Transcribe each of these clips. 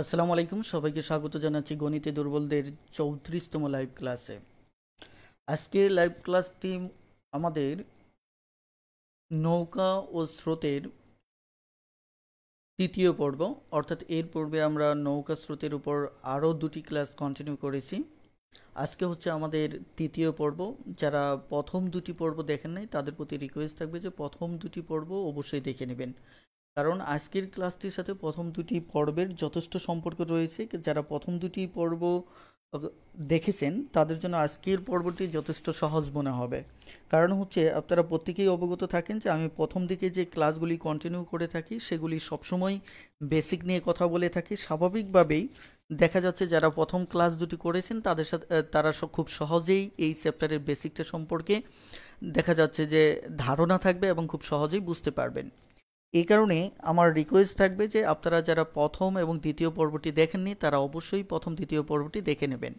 আসসালামু আলাইকুম সবাইকে স্বাগত জানাচ্ছি গণিতে দুর্বলদের চৌত্রিশতম লাইভ ক্লাসে আজকের লাইভ ক্লাস টিম আমাদের নৌকা ও স্রোতের তৃতীয় পর্ব অর্থাৎ এর পূর্বে আমরা নৌকা স্রোতের উপর আরও দুটি ক্লাস কন্টিনিউ করেছি আজকে হচ্ছে আমাদের তৃতীয় পর্ব যারা প্রথম দুটি পর্ব দেখেন নাই তাদের প্রতি রিকোয়েস্ট থাকবে যে প্রথম দুটি পর্ব অবশ্যই দেখে নেবেন কারণ আজকের ক্লাসটির সাথে প্রথম দুটি পর্বের যথেষ্ট সম্পর্ক রয়েছে যারা প্রথম দুটি পর্ব দেখেছেন তাদের জন্য আজকের পর্বটি যথেষ্ট সহজ মনে হবে কারণ হচ্ছে আপনারা প্রত্যেকেই অবগত থাকেন যে আমি প্রথম দিকে যে ক্লাসগুলি কন্টিনিউ করে থাকি সেগুলি সবসময় বেসিক নিয়ে কথা বলে থাকি স্বাভাবিকভাবেই দেখা যাচ্ছে যারা প্রথম ক্লাস দুটি করেছেন তাদের সাথে তারা খুব সহজেই এই চ্যাপ্টারের বেসিকটা সম্পর্কে দেখা যাচ্ছে যে ধারণা থাকবে এবং খুব সহজেই বুঝতে পারবেন এই কারণে আমার রিকোয়েস্ট থাকবে যে আপনারা যারা প্রথম এবং দ্বিতীয় পর্বটি দেখেননি তারা অবশ্যই প্রথম দ্বিতীয় পর্বটি দেখে নেবেন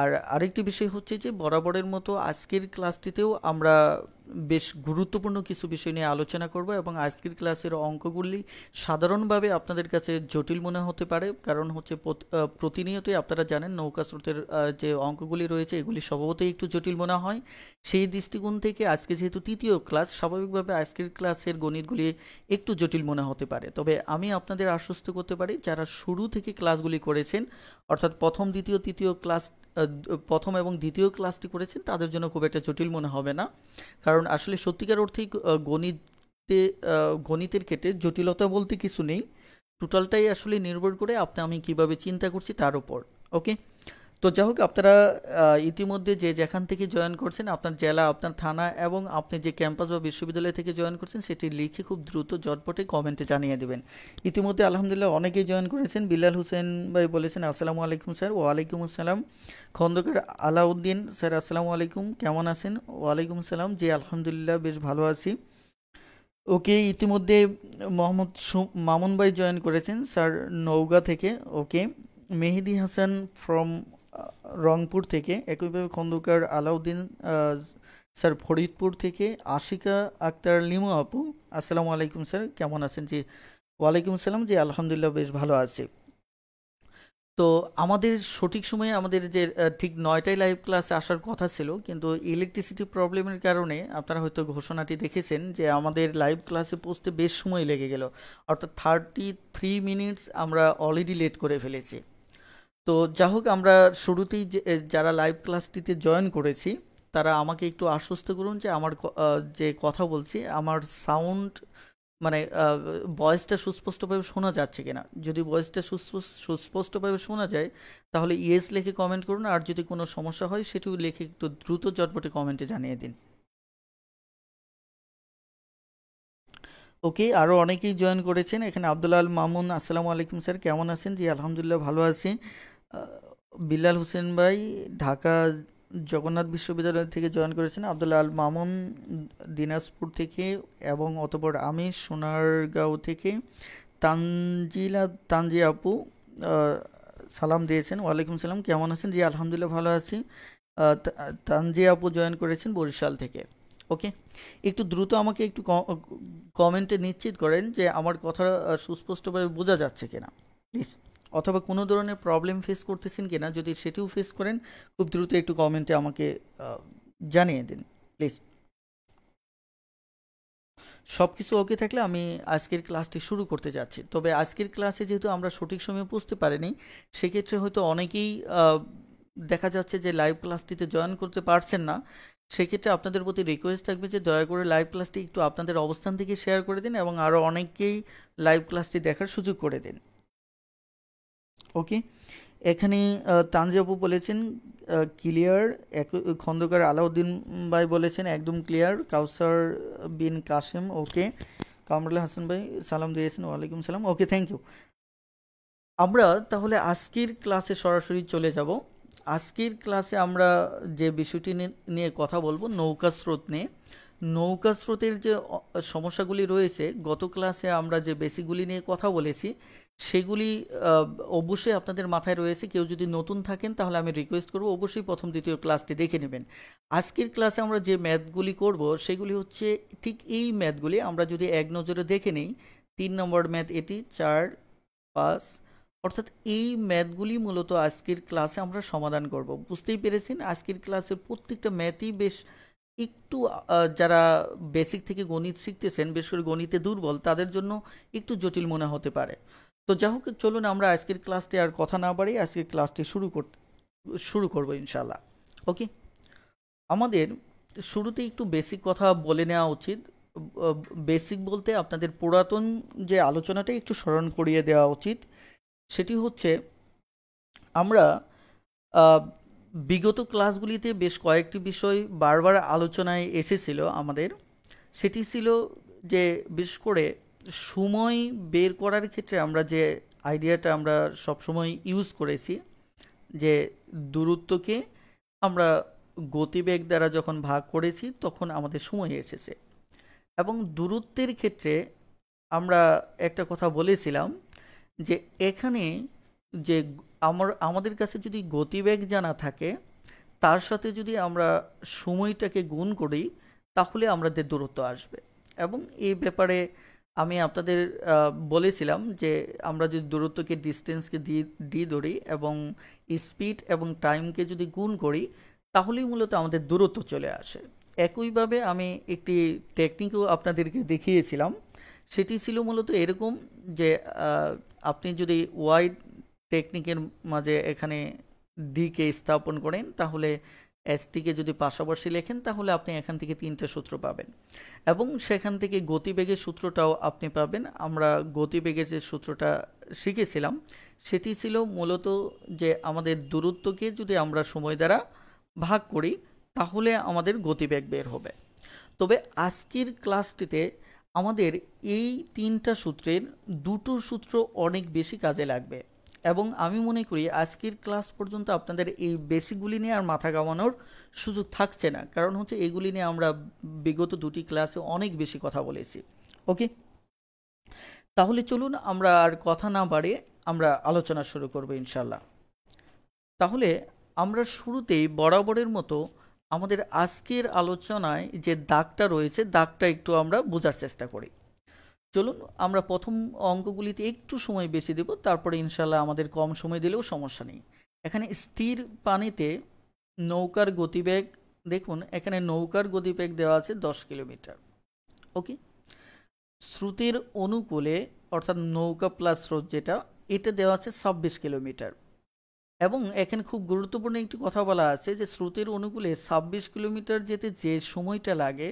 আর আরেকটি বিষয় হচ্ছে যে বরাবরের মতো আজকের ক্লাসটিতেও আমরা বেশ গুরুত্বপূর্ণ কিছু বিষয় নিয়ে আলোচনা করব এবং আজকের ক্লাসের অঙ্কগুলি সাধারণভাবে আপনাদের কাছে জটিল মনে হতে পারে কারণ হচ্ছে প্রতিনিয়তই আপনারা জানেন নৌকা স্রোতের যে অঙ্কগুলি রয়েছে এগুলি স্বভাবতই একটু জটিল মনে হয় সেই দৃষ্টিকোণ থেকে আজকে যেহেতু তৃতীয় ক্লাস স্বাভাবিকভাবে আজকের ক্লাসের গণিতগুলি একটু জটিল মনে হতে পারে তবে আমি আপনাদের আশ্বস্ত করতে পারি যারা শুরু থেকে ক্লাসগুলি করেছেন অর্থাৎ প্রথম দ্বিতীয় তৃতীয় ক্লাস প্রথম এবং দ্বিতীয় ক্লাসটি করেছেন তাদের জন্য খুব একটা জটিল মনে হবে না কারণ কারণ আসলে সত্যিকার অর্থেই গণিতে গণিতের ক্ষেত্রে জটিলতা বলতে কিছু নেই টোটালটাই আসলে নির্ভর করে আপনি আমি কিভাবে চিন্তা করছি তার উপর ওকে তো যাই হোক আপনারা ইতিমধ্যে যে যেখান থেকে জয়েন করছেন আপনার জেলা আপনার থানা এবং আপনি যে ক্যাম্পাস বা বিশ্ববিদ্যালয় থেকে জয়েন করছেন সেটি লিখে খুব দ্রুত জটপটে কমেন্টে জানিয়ে দেবেন ইতিমধ্যে আলহামদুলিল্লাহ অনেকেই জয়েন করেছেন বিলাল হুসেন ভাই বলেছেন আসসালামু আলাইকুম স্যার ওয়ালাইকুম আসসালাম খন্দকার আলাউদ্দিন স্যার আসসালামু আলাইকুম কেমন আছেন ওয়ালাইকুম আসসালাম জি আলহামদুলিল্লাহ বেশ ভালো আছি ওকে ইতিমধ্যে মোহাম্মদ মামুন ভাই জয়েন করেছেন স্যার নৌগা থেকে ওকে মেহেদি হাসান ফ্রম রংপুর থেকে একইভাবে খন্দকার আলাউদ্দিন স্যার ফরিদপুর থেকে আশিকা আক্তার লিমু আপু আসসালামু আলাইকুম স্যার কেমন আছেন জি ওয়ালাইকুম আসসালাম জি আলহামদুলিল্লাহ বেশ ভালো আছে তো আমাদের সঠিক সময়ে আমাদের যে ঠিক নয়টায় লাইভ ক্লাসে আসার কথা ছিল কিন্তু ইলেকট্রিসিটি প্রবলেমের কারণে আপনারা হয়তো ঘোষণাটি দেখেছেন যে আমাদের লাইভ ক্লাসে পৌঁছতে বেশ সময় লেগে গেল অর্থাৎ থার্টি থ্রি মিনিটস আমরা অলরেডি লেট করে ফেলেছি তো যা হোক আমরা শুরুতেই যারা লাইভ ক্লাসটিতে জয়েন করেছি তারা আমাকে একটু আশ্বস্ত করুন যে আমার যে কথা বলছি আমার সাউন্ড মানে ভয়েসটা সুস্পষ্টভাবে শোনা যাচ্ছে কিনা যদি ভয়েসটা সুস্পষ্টভাবে শোনা যায় তাহলে ইয়েস লেখে কমেন্ট করুন আর যদি কোনো সমস্যা হয় সেটিও লিখে একটু দ্রুত চটপটে কমেন্টে জানিয়ে দিন ওকে আরও অনেকেই জয়েন করেছেন এখানে আবদুল্লাহ আল মামুন আসসালামু আলাইকুম স্যার কেমন আছেন জি আলহামদুলিল্লাহ ভালো আছি বিল্লাল হোসেন ভাই ঢাকা জগন্নাথ বিশ্ববিদ্যালয় থেকে জয়েন করেছেন আবদুল্লাহ আল মামুন দিনাজপুর থেকে এবং অতপর আমি সোনারগাঁও থেকে তানজিলা তানজি আপু সালাম দিয়েছেন ওয়ালাইকুম সালাম কেমন আছেন জি আলহামদুলিল্লাহ ভালো আছি তানজি আপু জয়েন করেছেন বরিশাল থেকে ওকে একটু দ্রুত আমাকে একটু কমেন্টে নিশ্চিত করেন যে আমার কথা সুস্পষ্টভাবে বোঝা যাচ্ছে কিনা প্লিজ অথবা কোনো ধরনের প্রবলেম ফেস করতেছেন কিনা যদি সেটিও ফেস করেন খুব দ্রুত একটু কমেন্টে আমাকে জানিয়ে দিন প্লিজ সব কিছু ওকে থাকলে আমি আজকের ক্লাসটি শুরু করতে যাচ্ছি তবে আজকের ক্লাসে যেহেতু আমরা সঠিক সময়ে পৌঁছতে পারিনি সেক্ষেত্রে হয়তো অনেকেই দেখা যাচ্ছে যে লাইভ ক্লাসটিতে জয়েন করতে পারছেন না সেক্ষেত্রে আপনাদের প্রতি রিকোয়েস্ট থাকবে যে দয়া করে লাইভ ক্লাসটি একটু আপনাদের অবস্থান থেকে শেয়ার করে দিন এবং আরও অনেককেই লাইভ ক্লাসটি দেখার সুযোগ করে দিন ওকে এখানে তানজিয়াপু বলেছেন ক্লিয়ার এক খন্দকার আলাউদ্দিন ভাই বলেছেন একদম ক্লিয়ার কাউসার বিন কাসেম ওকে কামরুল্লাহ হাসান ভাই সালাম দিয়েছেন ওয়ালাইকুম সালাম ওকে থ্যাংক ইউ আমরা তাহলে আজকের ক্লাসে সরাসরি চলে যাব আজকের ক্লাসে আমরা যে বিষয়টি নিয়ে কথা বলবো নৌকা স্রোত নিয়ে নৌকা স্রোতের যে সমস্যাগুলি রয়েছে গত ক্লাসে আমরা যে বেসিকগুলি নিয়ে কথা বলেছি সেগুলি অবশ্যই আপনাদের মাথায় রয়েছে কেউ যদি নতুন থাকেন তাহলে আমি রিকোয়েস্ট করব অবশ্যই প্রথম দ্বিতীয় ক্লাসটি দেখে নেবেন আজকের ক্লাসে আমরা যে ম্যাথগুলি করব সেগুলি হচ্ছে ঠিক এই ম্যাথগুলি আমরা যদি এক নজরে দেখে নিই তিন নম্বর ম্যাথ এটি চার পাঁচ অর্থাৎ এই ম্যাথগুলি মূলত আজকের ক্লাসে আমরা সমাধান করব বুঝতেই পেরেছেন আজকের ক্লাসের প্রত্যেকটা ম্যাথই বেশ একটু যারা বেসিক থেকে গণিত শিখতেছেন বেশ করে গণিতে দুর্বল তাদের জন্য একটু জটিল মনে হতে পারে তো যাই হোক চলুন আমরা আজকের ক্লাসটি আর কথা না বাড়ি আজকের ক্লাসটি শুরু করতে শুরু করবো ইনশাল্লাহ ওকে আমাদের শুরুতে একটু বেসিক কথা বলে নেওয়া উচিত বেসিক বলতে আপনাদের পুরাতন যে আলোচনাটা একটু স্মরণ করিয়ে দেওয়া উচিত সেটি হচ্ছে আমরা বিগত ক্লাসগুলিতে বেশ কয়েকটি বিষয় বারবার আলোচনায় এসেছিল আমাদের সেটি ছিল যে বিশেষ করে সময় বের করার ক্ষেত্রে আমরা যে আইডিয়াটা আমরা সবসময় ইউজ করেছি যে দূরত্বকে আমরা গতিবেগ দ্বারা যখন ভাগ করেছি তখন আমাদের সময় এসেছে এবং দূরত্বের ক্ষেত্রে আমরা একটা কথা বলেছিলাম যে এখানে যে আমার আমাদের কাছে যদি গতিবেগ জানা থাকে তার সাথে যদি আমরা সময়টাকে গুণ করি তাহলে আমাদের দূরত্ব আসবে এবং এই ব্যাপারে আমি আপনাদের বলেছিলাম যে আমরা যদি দূরত্বকে ডিস্টেন্সকে দি ধরি এবং স্পিড এবং টাইমকে যদি গুণ করি তাহলেই মূলত আমাদের দূরত্ব চলে আসে একইভাবে আমি একটি টেকনিকও আপনাদেরকে দেখিয়েছিলাম সেটি ছিল মূলত এরকম যে আপনি যদি ওয়াইড টেকনিকের মাঝে এখানে ডিকে স্থাপন করেন তাহলে এসটিকে যদি পাশাপাশি লেখেন তাহলে আপনি এখান থেকে তিনটে সূত্র পাবেন এবং সেখান থেকে গতিবেগের সূত্রটাও আপনি পাবেন আমরা গতিবেগের যে সূত্রটা শিখেছিলাম সেটি ছিল মূলত যে আমাদের দূরত্বকে যদি আমরা সময় দ্বারা ভাগ করি তাহলে আমাদের গতিবেগ বের হবে তবে আজকের ক্লাসটিতে আমাদের এই তিনটা সূত্রের দুটো সূত্র অনেক বেশি কাজে লাগবে এবং আমি মনে করি আজকের ক্লাস পর্যন্ত আপনাদের এই বেসিকগুলি নিয়ে আর মাথা গামানোর সুযোগ থাকছে না কারণ হচ্ছে এগুলি নিয়ে আমরা বিগত দুটি ক্লাসে অনেক বেশি কথা বলেছি ওকে তাহলে চলুন আমরা আর কথা না বাড়ে আমরা আলোচনা শুরু করব ইনশাল্লাহ তাহলে আমরা শুরুতেই বরাবরের মতো আমাদের আজকের আলোচনায় যে দাগটা রয়েছে দাগটা একটু আমরা বোঝার চেষ্টা করি চলুন আমরা প্রথম অঙ্কগুলিতে একটু সময় বেশি দেব তারপরে ইনশাল্লাহ আমাদের কম সময় দিলেও সমস্যা নেই এখানে স্থির পানিতে নৌকার গতিবেগ দেখুন এখানে নৌকার গতিবেগ দেওয়া আছে দশ কিলোমিটার ওকে স্রোতের অনুকূলে অর্থাৎ নৌকা প্লাস স্রোত যেটা এটা দেওয়া আছে ছাব্বিশ কিলোমিটার এবং এখানে খুব গুরুত্বপূর্ণ একটি কথা বলা আছে যে শ্রুতির অনুকূলে ছাব্বিশ কিলোমিটার যেতে যে সময়টা লাগে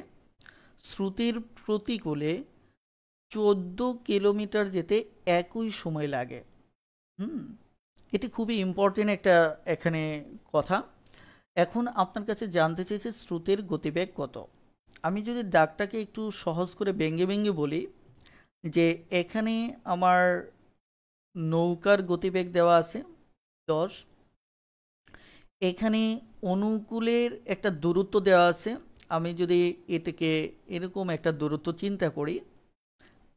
শ্রুতির প্রতিকূলে চোদ্দো কিলোমিটার যেতে একই সময় লাগে হুম এটি খুবই ইম্পর্টেন্ট একটা এখানে কথা এখন আপনার কাছে জানতে চেয়েছে শ্রুতের গতিবেগ কত আমি যদি দাগটাকে একটু সহজ করে বেঙ্গে বেঙ্গে বলি যে এখানে আমার নৌকার গতিবেগ দেওয়া আছে দশ এখানে অনুকূলের একটা দূরত্ব দেওয়া আছে আমি যদি এটাকে এরকম একটা দূরত্ব চিন্তা করি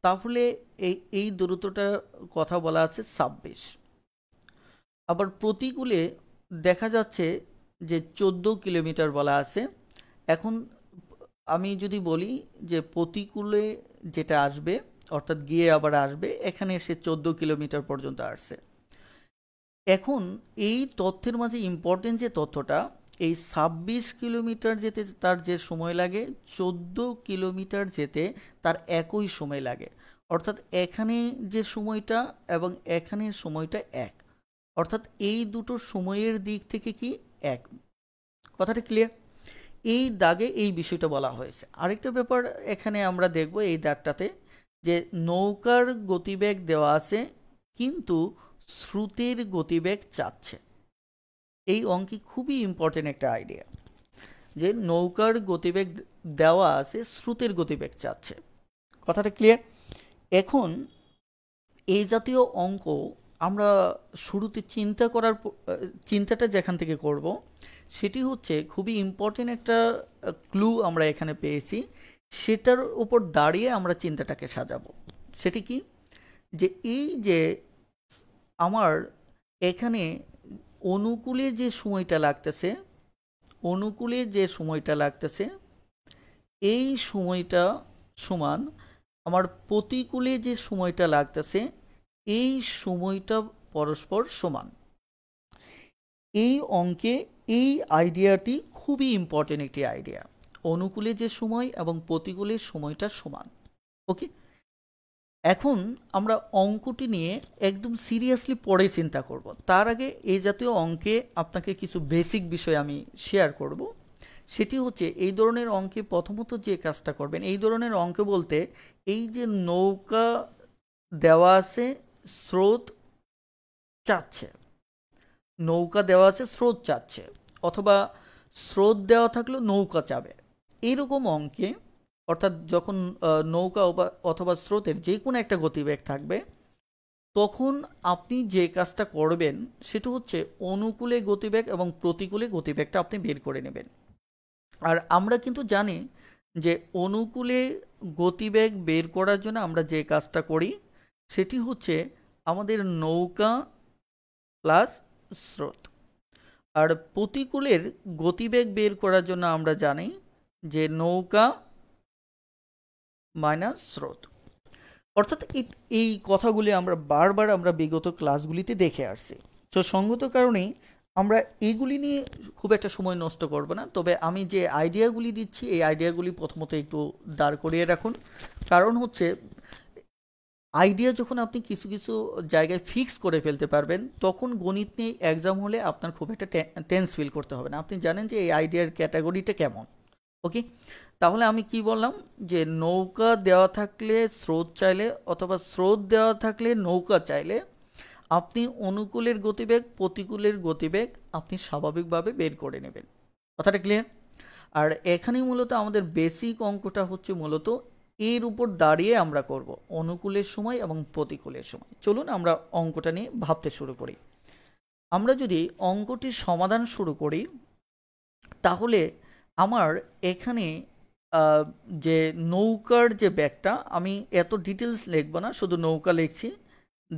তাহলে এই এই দূরত্বটার কথা বলা আছে ছাব্বিশ আবার প্রতিকূলে দেখা যাচ্ছে যে চোদ্দো কিলোমিটার বলা আছে এখন আমি যদি বলি যে প্রতিকূলে যেটা আসবে অর্থাৎ গিয়ে আবার আসবে এখানে সে চোদ্দ কিলোমিটার পর্যন্ত আসছে এখন এই তথ্যের মাঝে ইম্পর্টেন্ট যে তথ্যটা এই ছাব্বিশ কিলোমিটার যেতে তার যে সময় লাগে চোদ্দ কিলোমিটার যেতে তার একই সময় লাগে অর্থাৎ এখানে যে সময়টা এবং এখানের সময়টা এক অর্থাৎ এই দুটো সময়ের দিক থেকে কি এক কথাটা ক্লিয়ার এই দাগে এই বিষয়টা বলা হয়েছে আরেকটা ব্যাপার এখানে আমরা দেখব এই দাগটাতে যে নৌকার গতিবেগ দেওয়া আছে কিন্তু স্রোতের গতিবেগ চাচ্ছে এই অঙ্কে খুবই ইম্পর্টেন্ট একটা আইডিয়া যে নৌকার গতিবেগ দেওয়া আছে স্রোতের গতিবেগ চাচ্ছে কথাটা ক্লিয়ার এখন এই জাতীয় অঙ্ক আমরা শুরুতে চিন্তা করার চিন্তাটা যেখান থেকে করব সেটি হচ্ছে খুবই ইম্পর্টেন্ট একটা ক্লু আমরা এখানে পেয়েছি সেটার উপর দাঁড়িয়ে আমরা চিন্তাটাকে সাজাবো সেটি কি যে এই যে আমার এখানে অনুকূলে যে সময়টা লাগতেছে অনুকূলে যে সময়টা লাগতেছে এই সময়টা সমান আমার প্রতিকূলে যে সময়টা লাগতেছে এই সময়টা পরস্পর সমান এই অঙ্কে এই আইডিয়াটি খুবই ইম্পর্টেন্ট একটি আইডিয়া অনুকূলে যে সময় এবং প্রতিকূলের সময়টা সমান ওকে এখন আমরা অঙ্কটি নিয়ে একদম সিরিয়াসলি পরে চিন্তা করব। তার আগে এই জাতীয় অঙ্কে আপনাকে কিছু বেসিক বিষয় আমি শেয়ার করব। সেটি হচ্ছে এই ধরনের অঙ্কে প্রথমত যে কাজটা করবেন এই ধরনের অঙ্ক বলতে এই যে নৌকা দেওয়া আছে স্রোত চাচ্ছে নৌকা দেওয়া আছে স্রোত চাচ্ছে অথবা স্রোত দেওয়া থাকলেও নৌকা চাবে এইরকম অঙ্কে অর্থাৎ যখন নৌকা অথবা স্রোতের যে কোনো একটা গতিবেগ থাকবে তখন আপনি যে কাজটা করবেন সেটা হচ্ছে অনুকূলে গতিবেগ এবং প্রতিকূলে গতিবেগটা আপনি বের করে নেবেন আর আমরা কিন্তু জানি যে অনুকূলে গতিবেগ বের করার জন্য আমরা যে কাজটা করি সেটি হচ্ছে আমাদের নৌকা প্লাস স্রোত আর প্রতিকূলের গতিবেগ বের করার জন্য আমরা জানি যে নৌকা মাইনাস স্রোত অর্থাৎ এই কথাগুলি আমরা বারবার আমরা বিগত ক্লাসগুলিতে দেখে আসছি তো সঙ্গত কারণেই আমরা এগুলি নিয়ে খুব একটা সময় নষ্ট করব না তবে আমি যে আইডিয়াগুলি দিচ্ছি এই আইডিয়াগুলি প্রথমত একটু দাঁড় করিয়ে রাখুন কারণ হচ্ছে আইডিয়া যখন আপনি কিছু কিছু জায়গায় ফিক্স করে ফেলতে পারবেন তখন গণিত নিয়ে এক্সাম হলে আপনার খুব একটা টেন্স ফিল করতে হবে না আপনি জানেন যে এই আইডিয়ার ক্যাটাগরিটা কেমন ওকে তাহলে আমি কি বললাম যে নৌকা দেওয়া থাকলে স্রোত চাইলে অথবা স্রোত দেওয়া থাকলে নৌকা চাইলে আপনি অনুকূলের গতিবেগ প্রতিকূলের গতিবেগ আপনি স্বাভাবিকভাবে বের করে নেবেন কথাটা ক্লিয়ার আর এখানে মূলত আমাদের বেসিক অঙ্কটা হচ্ছে মূলত এর উপর দাঁড়িয়ে আমরা করব অনুকূলের সময় এবং প্রতিকূলের সময় চলুন আমরা অঙ্কটা নিয়ে ভাবতে শুরু করি আমরা যদি অঙ্কটির সমাধান শুরু করি তাহলে আমার এখানে যে নৌকার যে ব্যাগটা আমি এত ডিটেলস লিখবো না শুধু নৌকা লিখছি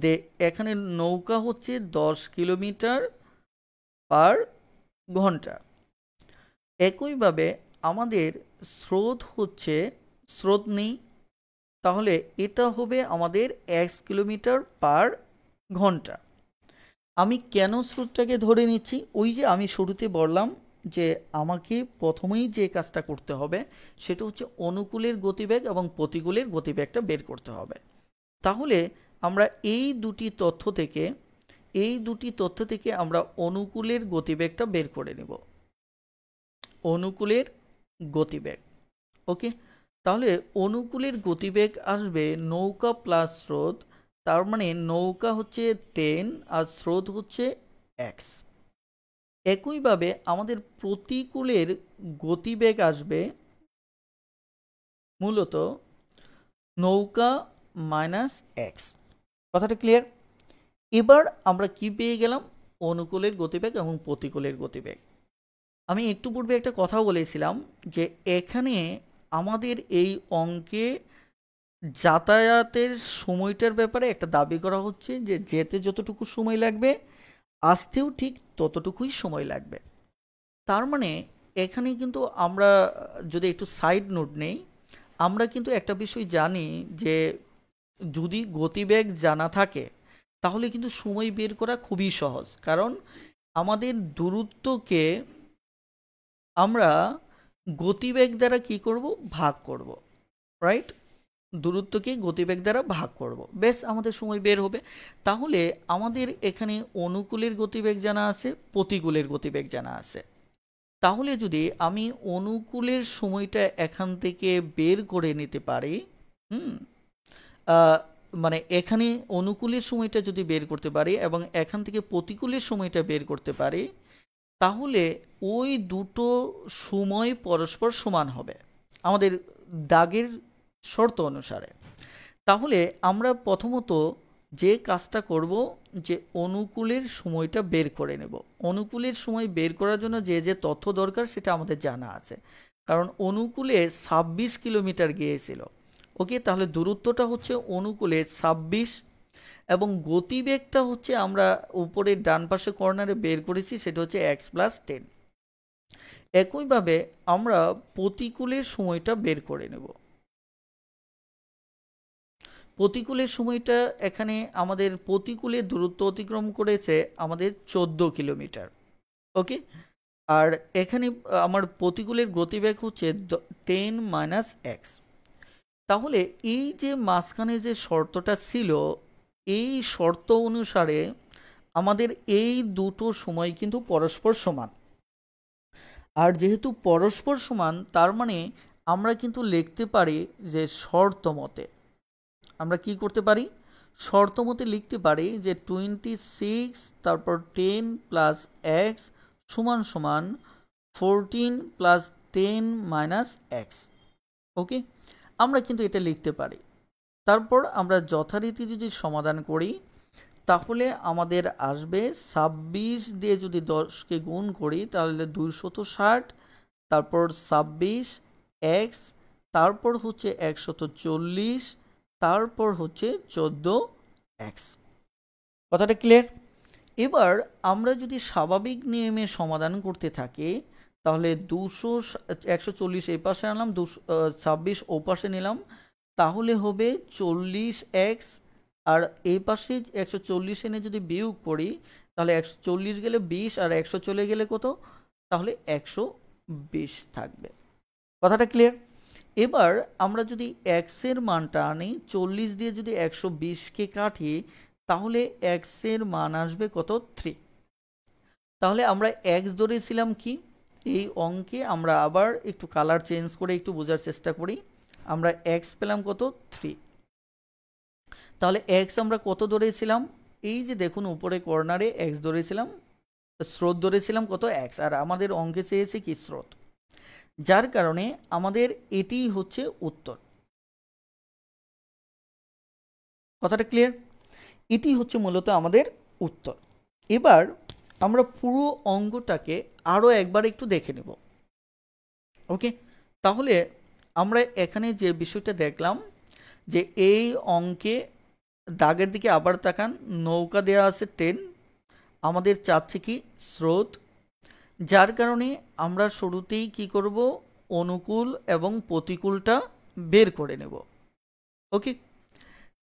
দে এখানে নৌকা হচ্ছে দশ কিলোমিটার পার ঘন্টা একইভাবে আমাদের স্রোত হচ্ছে স্রোত নেই তাহলে এটা হবে আমাদের এক কিলোমিটার পার ঘন্টা আমি কেন স্রোতটাকে ধরে নিচ্ছি ওই যে আমি শুরুতে বললাম যে আমাকে প্রথমেই যে কাজটা করতে হবে সেটা হচ্ছে অনুকূলের গতিবেগ এবং প্রতিকূলের গতিবেগটা বের করতে হবে তাহলে আমরা এই দুটি তথ্য থেকে এই দুটি তথ্য থেকে আমরা অনুকূলের গতিবেগটা বের করে নেব অনুকূলের গতিবেগ ওকে তাহলে অনুকূলের গতিবেগ আসবে নৌকা প্লাস স্রোত তার মানে নৌকা হচ্ছে টেন আর স্রোত হচ্ছে এক্স একইভাবে আমাদের প্রতিকূলের গতিবেগ আসবে মূলত নৌকা মাইনাস এক্স কথাটা ক্লিয়ার এবার আমরা কি পেয়ে গেলাম অনুকূলের গতিবেগ এবং প্রতিকূলের গতিবেগ আমি একটু পূর্বে একটা কথা বলেছিলাম যে এখানে আমাদের এই অঙ্কে যাতায়াতের সময়টার ব্যাপারে একটা দাবি করা হচ্ছে যে যেতে যতটুকু সময় লাগবে আসতেও ঠিক ততটুকুই সময় লাগবে তার মানে এখানে কিন্তু আমরা যদি একটু সাইড নোট নেই আমরা কিন্তু একটা বিষয় জানি যে যদি গতিবেগ জানা থাকে তাহলে কিন্তু সময় বের করা খুবই সহজ কারণ আমাদের দূরত্বকে আমরা গতিবেগ দ্বারা কি করব ভাগ করব রাইট দূরত্বকে গতিবেগ দ্বারা ভাগ করব। বেশ আমাদের সময় বের হবে তাহলে আমাদের এখানে অনুকূলের গতিবেগ জানা আছে প্রতিকূলের গতিবেগ জানা আছে তাহলে যদি আমি অনুকূলের সময়টা এখান থেকে বের করে নিতে পারি হুম মানে এখানে অনুকূলের সময়টা যদি বের করতে পারি এবং এখান থেকে প্রতিকূলের সময়টা বের করতে পারি তাহলে ওই দুটো সময় পরস্পর সমান হবে আমাদের দাগের শর্ত অনুসারে তাহলে আমরা প্রথমত যে কাজটা করব যে অনুকূলের সময়টা বের করে নেব অনুকূলের সময় বের করার জন্য যে যে তথ্য দরকার সেটা আমাদের জানা আছে কারণ অনুকূলে ছাব্বিশ কিলোমিটার গিয়েছিল ওকে তাহলে দূরত্বটা হচ্ছে অনুকূলে ছাব্বিশ এবং গতিবেগটা হচ্ছে আমরা উপরের ডান পাশে কর্নারে বের করেছি সেটা হচ্ছে এক্স প্লাস টেন একইভাবে আমরা প্রতিকূলের সময়টা বের করে নেব প্রতিকূলের সময়টা এখানে আমাদের প্রতিকূলে দূরত্ব অতিক্রম করেছে আমাদের চোদ্দ কিলোমিটার ওকে আর এখানে আমার প্রতিকূলের গতিবেগ হচ্ছে টেন মাইনাস এক্স তাহলে এই যে মাঝখানে যে শর্তটা ছিল এই শর্ত অনুসারে আমাদের এই দুটো সময় কিন্তু পরস্পর সমান আর যেহেতু পরস্পর সমান তার মানে আমরা কিন্তু লিখতে পারি যে শর্ত মতে আমরা কি করতে পারি শর্ত মতে লিখতে পারি যে টোয়েন্টি সিক্স তারপর টেন প্লাস এক্স সমান সমান fourteen plus ten minus x okay আমরা কিন্তু এটা লিখতে পারি তারপর আমরা যথারীতি যদি সমাধান করি তাহলে আমাদের আসবে ছাব্বিশ দিয়ে যদি দশকে গুণ করি তাহলে দুইশত ষাট তারপর ছাব্বিশ এক্স তারপর হচ্ছে একশত চল্লিশ তারপর হচ্ছে চোদ্দো এক্স কথাটা ক্লিয়ার এবার আমরা যদি স্বাভাবিক নিয়মে সমাধান করতে থাকি তাহলে দুশো একশো চল্লিশ এ পাশে আনলাম দুশো ছাব্বিশ ও পাশে নিলাম তাহলে হবে চল্লিশ এক্স আর এপাশে পাশে একশো চল্লিশ এনে যদি বিয়োগ করি তাহলে একশো চল্লিশ গেলে বিশ আর একশো চলে গেলে কত তাহলে একশো বিশ থাকবে কথাটা ক্লিয়ার এবার আমরা যদি এক্সের মানটা আনি চল্লিশ দিয়ে যদি একশো বিশকে কাটি তাহলে এক্সের মান আসবে কত থ্রি তাহলে আমরা এক্স ধরেছিলাম কি এই অঙ্কে আমরা আবার একটু কালার চেঞ্জ করে একটু বোঝার চেষ্টা করি আমরা এক্স পেলাম কত থ্রি তাহলে এক্স আমরা কত ধরেছিলাম এই যে দেখুন উপরে কর্নারে এক্স ধরেছিলাম স্রোত ধরেছিলাম কত এক্স আর আমাদের অঙ্কে চেয়েছে কি স্রোত যার কারণে আমাদের এটি হচ্ছে উত্তর কথাটা ক্লিয়ার এটি হচ্ছে মূলত আমাদের উত্তর এবার আমরা পুরো অঙ্গটাকে আরও একবার একটু দেখে নেব ওকে তাহলে আমরা এখানে যে বিষয়টা দেখলাম যে এই অঙ্কে দাগের দিকে আবার তাকান নৌকা দেয়া আছে টেন আমাদের চাচ্ছে কি স্রোত যার কারণে আমরা শুরুতেই কি করব অনুকূল এবং প্রতিকূলটা বের করে নেব ওকে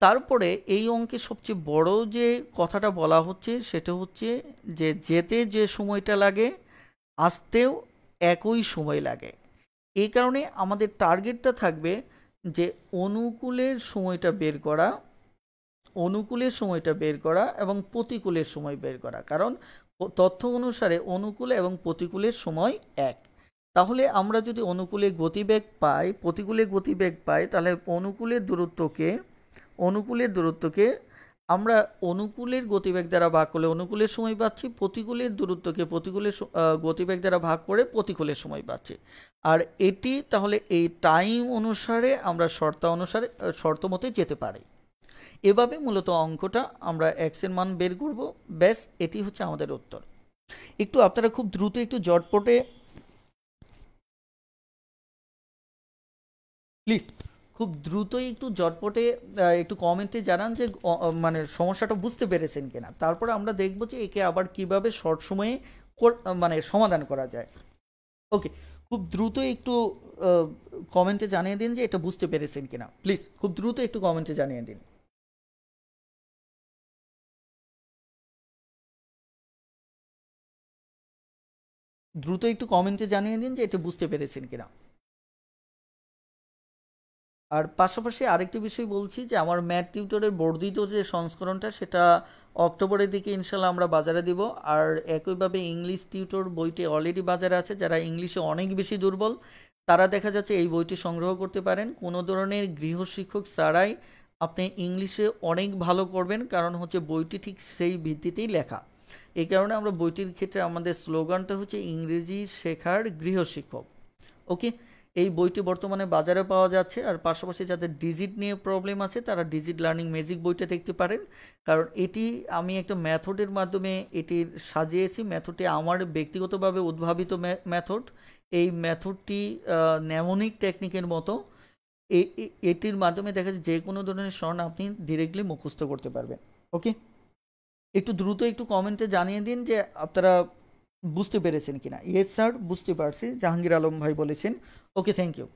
তারপরে এই অঙ্কে সবচেয়ে বড় যে কথাটা বলা হচ্ছে সেটা হচ্ছে যে যেতে যে সময়টা লাগে আসতেও একই সময় লাগে এই কারণে আমাদের টার্গেটটা থাকবে যে অনুকূলের সময়টা বের করা অনুকূলের সময়টা বের করা এবং প্রতিকূলের সময় বের করা কারণ তথ্য অনুসারে অনুকূলে এবং প্রতিকূলের সময় এক তাহলে আমরা যদি অনুকূলে গতিবেগ পাই প্রতিকূলে গতিবেগ পাই তাহলে অনুকূলের দূরত্বকে অনুকূলের দূরত্বকে আমরা অনুকূলের গতিবেগ দ্বারা ভাগ করলে অনুকূলের সময় পাচ্ছি প্রতিকূলের দূরত্বকে প্রতিকূলের গতিবেগ দ্বারা ভাগ করে প্রতিকূলের সময় পাচ্ছি আর এটি তাহলে এই টাইম অনুসারে আমরা শর্তা অনুসারে শর্ত মতে যেতে পারি এভাবে মূলত অঙ্কটা আমরা এক্সের মান বের করব ব্যাস এটি হচ্ছে আমাদের উত্তর একটু আপনারা খুব দ্রুত একটু জটপটে প্লিজ খুব দ্রুতই একটু জটপটে একটু কমেন্টে জানান যে মানে সমস্যাটা বুঝতে পেরেছেন কিনা তারপরে আমরা দেখব যে একে আবার কিভাবে শর্ট সময়ে মানে সমাধান করা যায় ওকে খুব দ্রুত একটু কমেন্টে জানিয়ে দিন যে এটা বুঝতে পেরেছেন কিনা প্লিজ খুব দ্রুত একটু কমেন্টে জানিয়ে দিন দ্রুত একটু কমেন্টে জানিয়ে দিন যে এটা বুঝতে পেরেছেন কিনা আর পাশাপাশি আরেকটি বিষয় বলছি যে আমার ম্যাথ টিউটরের বর্ধিত যে সংস্করণটা সেটা অক্টোবরের দিকে ইনশাল্লাহ আমরা বাজারে দিব আর একইভাবে ইংলিশ টিউটর বইটি অলরেডি বাজারে আছে যারা ইংলিশে অনেক বেশি দুর্বল তারা দেখা যাচ্ছে এই বইটি সংগ্রহ করতে পারেন কোনো ধরনের গৃহশিক্ষক ছাড়াই আপনি ইংলিশে অনেক ভালো করবেন কারণ হচ্ছে বইটি ঠিক সেই ভিত্তিতেই লেখা এই কারণে আমরা বইটির ক্ষেত্রে আমাদের স্লোগানটা হচ্ছে ইংরেজি শেখার গৃহশিক্ষক ওকে এই বইটি বর্তমানে বাজারে পাওয়া যাচ্ছে আর পাশাপাশি যাদের ডিজিট নিয়ে প্রবলেম আছে তারা ডিজিট লার্নিং ম্যাজিক বইটা দেখতে পারেন কারণ এটি আমি একটা ম্যাথডের মাধ্যমে এটির সাজিয়েছি ম্যাথডটি আমার ব্যক্তিগতভাবে উদ্ভাবিত ম্যাথড এই ম্যাথডটি ন্যামনিক টেকনিকের মতো এটির মাধ্যমে দেখা যাচ্ছে যে কোনো ধরনের স্বর্ণ আপনি ডিরেক্টলি মুখস্থ করতে পারবেন ওকে একটু দ্রুত একটু কমেন্টে জানিয়ে দিন যে আপনারা বুঝতে পেরেছেন কিনা ইয়েস স্যার বুঝতে পারছি জাহাঙ্গীর আলম ভাই বলেছেন ওকে থ্যাংক ইউ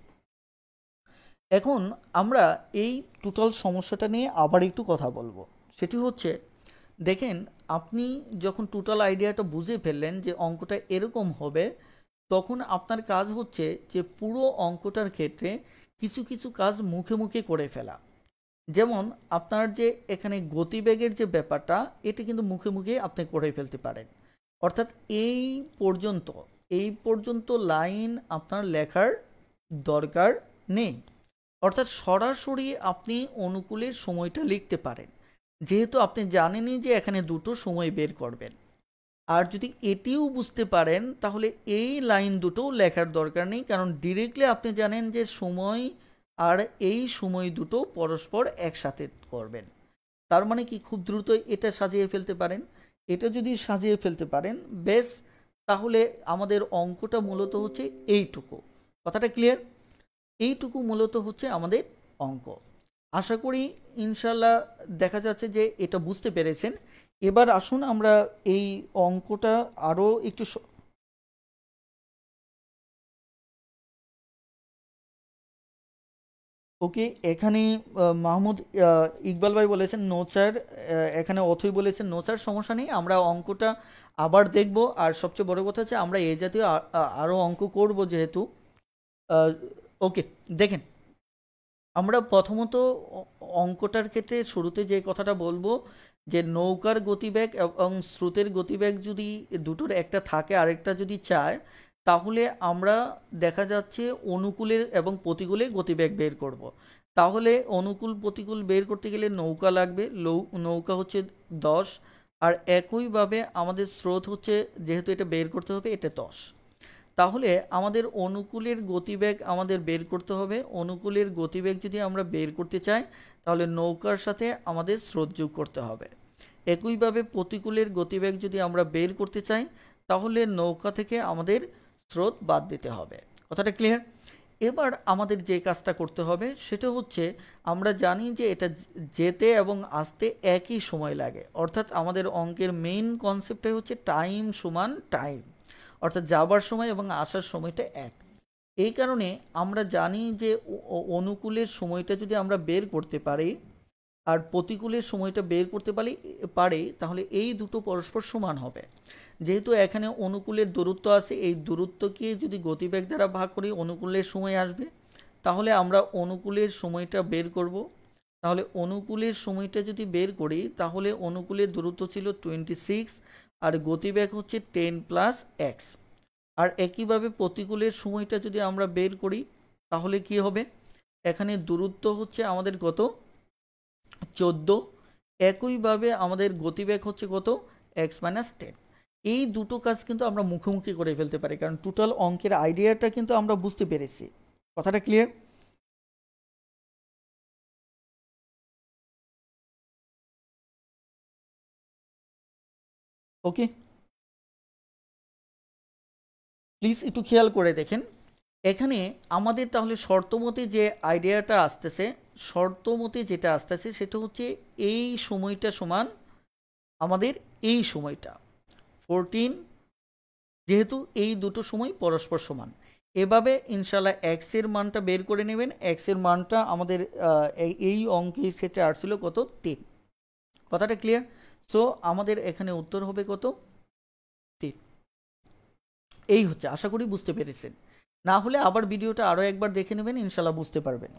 এখন আমরা এই টোটাল সমস্যাটা নিয়ে আবার একটু কথা বলবো সেটি হচ্ছে দেখেন আপনি যখন টোটাল আইডিয়াটা বুঝে ফেললেন যে অঙ্কটা এরকম হবে তখন আপনার কাজ হচ্ছে যে পুরো অঙ্কটার ক্ষেত্রে কিছু কিছু কাজ মুখে মুখে করে ফেলা যেমন আপনার যে এখানে গতিবেগের যে ব্যাপারটা এটি কিন্তু মুখে মুখে আপনি করে ফেলতে পারেন অর্থাৎ এই পর্যন্ত এই পর্যন্ত লাইন আপনার লেখার দরকার নেই অর্থাৎ সরাসরি আপনি অনুকূলের সময়টা লিখতে পারেন যেহেতু আপনি জানেনই যে এখানে দুটো সময় বের করবেন আর যদি এটিও বুঝতে পারেন তাহলে এই লাইন দুটো লেখার দরকার নেই কারণ ডিরেক্টলি আপনি জানেন যে সময় আর এই সময় দুটো পরস্পর একসাথে করবেন তার মানে কি খুব দ্রুত এটা সাজিয়ে ফেলতে পারেন এটা যদি সাজিয়ে ফেলতে পারেন বেশ তাহলে আমাদের অঙ্কটা মূলত হচ্ছে এইটুকু কথাটা ক্লিয়ার এইটুকু মূলত হচ্ছে আমাদের অঙ্ক আশা করি ইনশাল্লাহ দেখা যাচ্ছে যে এটা বুঝতে পেরেছেন এবার আসুন আমরা এই অঙ্কটা আরও একটু ওকে এখানে মাহমুদ ইকবাল ভাই বলেছেন নো চার এখানে অথই বলেছেন নো চার সমস্যা নেই আমরা অঙ্কটা আবার দেখব আর সবচেয়ে বড় কথা হচ্ছে আমরা এই জাতীয় আরও অঙ্ক করব যেহেতু ওকে দেখেন আমরা প্রথমত অঙ্কটার ক্ষেত্রে শুরুতে যে কথাটা বলবো যে নৌকার গতিবেগ এবং স্রোতের গতিবেগ যদি দুটোর একটা থাকে আরেকটা যদি চায় তাহলে আমরা দেখা যাচ্ছে অনুকূলের এবং প্রতিকূলে গতিবেগ বের করব। তাহলে অনুকূল প্রতিকূল বের করতে গেলে নৌকা লাগবে নৌকা হচ্ছে দশ আর একইভাবে আমাদের স্রোত হচ্ছে যেহেতু এটা বের করতে হবে এটা দশ তাহলে আমাদের অনুকূলের গতিবেগ আমাদের বের করতে হবে অনুকূলের গতিবেগ যদি আমরা বের করতে চাই তাহলে নৌকার সাথে আমাদের স্রোত যোগ করতে হবে একইভাবে প্রতিকূলের গতিবেগ যদি আমরা বের করতে চাই তাহলে নৌকা থেকে আমাদের স্রোত বাদ দিতে হবে কথাটা ক্লিয়ার এবার আমাদের যে কাজটা করতে হবে সেটা হচ্ছে আমরা জানি যে এটা যেতে এবং আসতে একই সময় লাগে অর্থাৎ আমাদের অঙ্কের মেইন কনসেপ্টটাই হচ্ছে টাইম সমান টাইম অর্থাৎ যাবার সময় এবং আসার সময়টা এক এই কারণে আমরা জানি যে অনুকূলের সময়টা যদি আমরা বের করতে পারি আর প্রতিকূলের সময়টা বের করতে পারি পারে তাহলে এই দুটো পরস্পর সমান হবে যেহেতু এখানে অনুকূলের দূরত্ব আছে এই দূরত্বকে যদি গতিবেগ দ্বারা ভাগ করি অনুকূলের সময় আসবে তাহলে আমরা অনুকূলের সময়টা বের করব তাহলে অনুকূলের সময়টা যদি বের করি তাহলে অনুকূলের দূরত্ব ছিল টোয়েন্টি সিক্স আর গতিবেগ হচ্ছে টেন প্লাস এক্স আর একইভাবে প্রতিকূলের সময়টা যদি আমরা বের করি তাহলে কি হবে এখানে দূরত্ব হচ্ছে আমাদের কত চোদ্দ একইভাবে আমাদের গতিবেগ হচ্ছে কত এক্স মাইনাস টেন এই দুটো কাজ কিন্তু আমরা মুখোমুখি করে ফেলতে পারি কারণ টোটাল অঙ্কের আইডিয়াটা কিন্তু আমরা বুঝতে পেরেছি কথাটা ক্লিয়ার ওকে প্লিজ একটু খেয়াল করে দেখেন এখানে আমাদের তাহলে শর্তমতে যে আইডিয়াটা আসতেছে শর্তমতে যেটা আসতেছে সেটা হচ্ছে এই সময়টা সমান আমাদের এই সময়টা ফোরটিন যেহেতু এই দুটো সময় পরস্পর সমান এভাবে ইনশাল্লাহ এক্সের মানটা বের করে নেবেন এক্সের মানটা আমাদের এই অঙ্কের ক্ষেত্রে আসছিল কত তিন কথাটা ক্লিয়ার সো আমাদের এখানে উত্তর হবে কত তিন এই হচ্ছে আশা করি বুঝতে পেরেছেন না হলে আবার ভিডিওটা আরও একবার দেখে নেবেন ইনশাল্লাহ বুঝতে পারবেন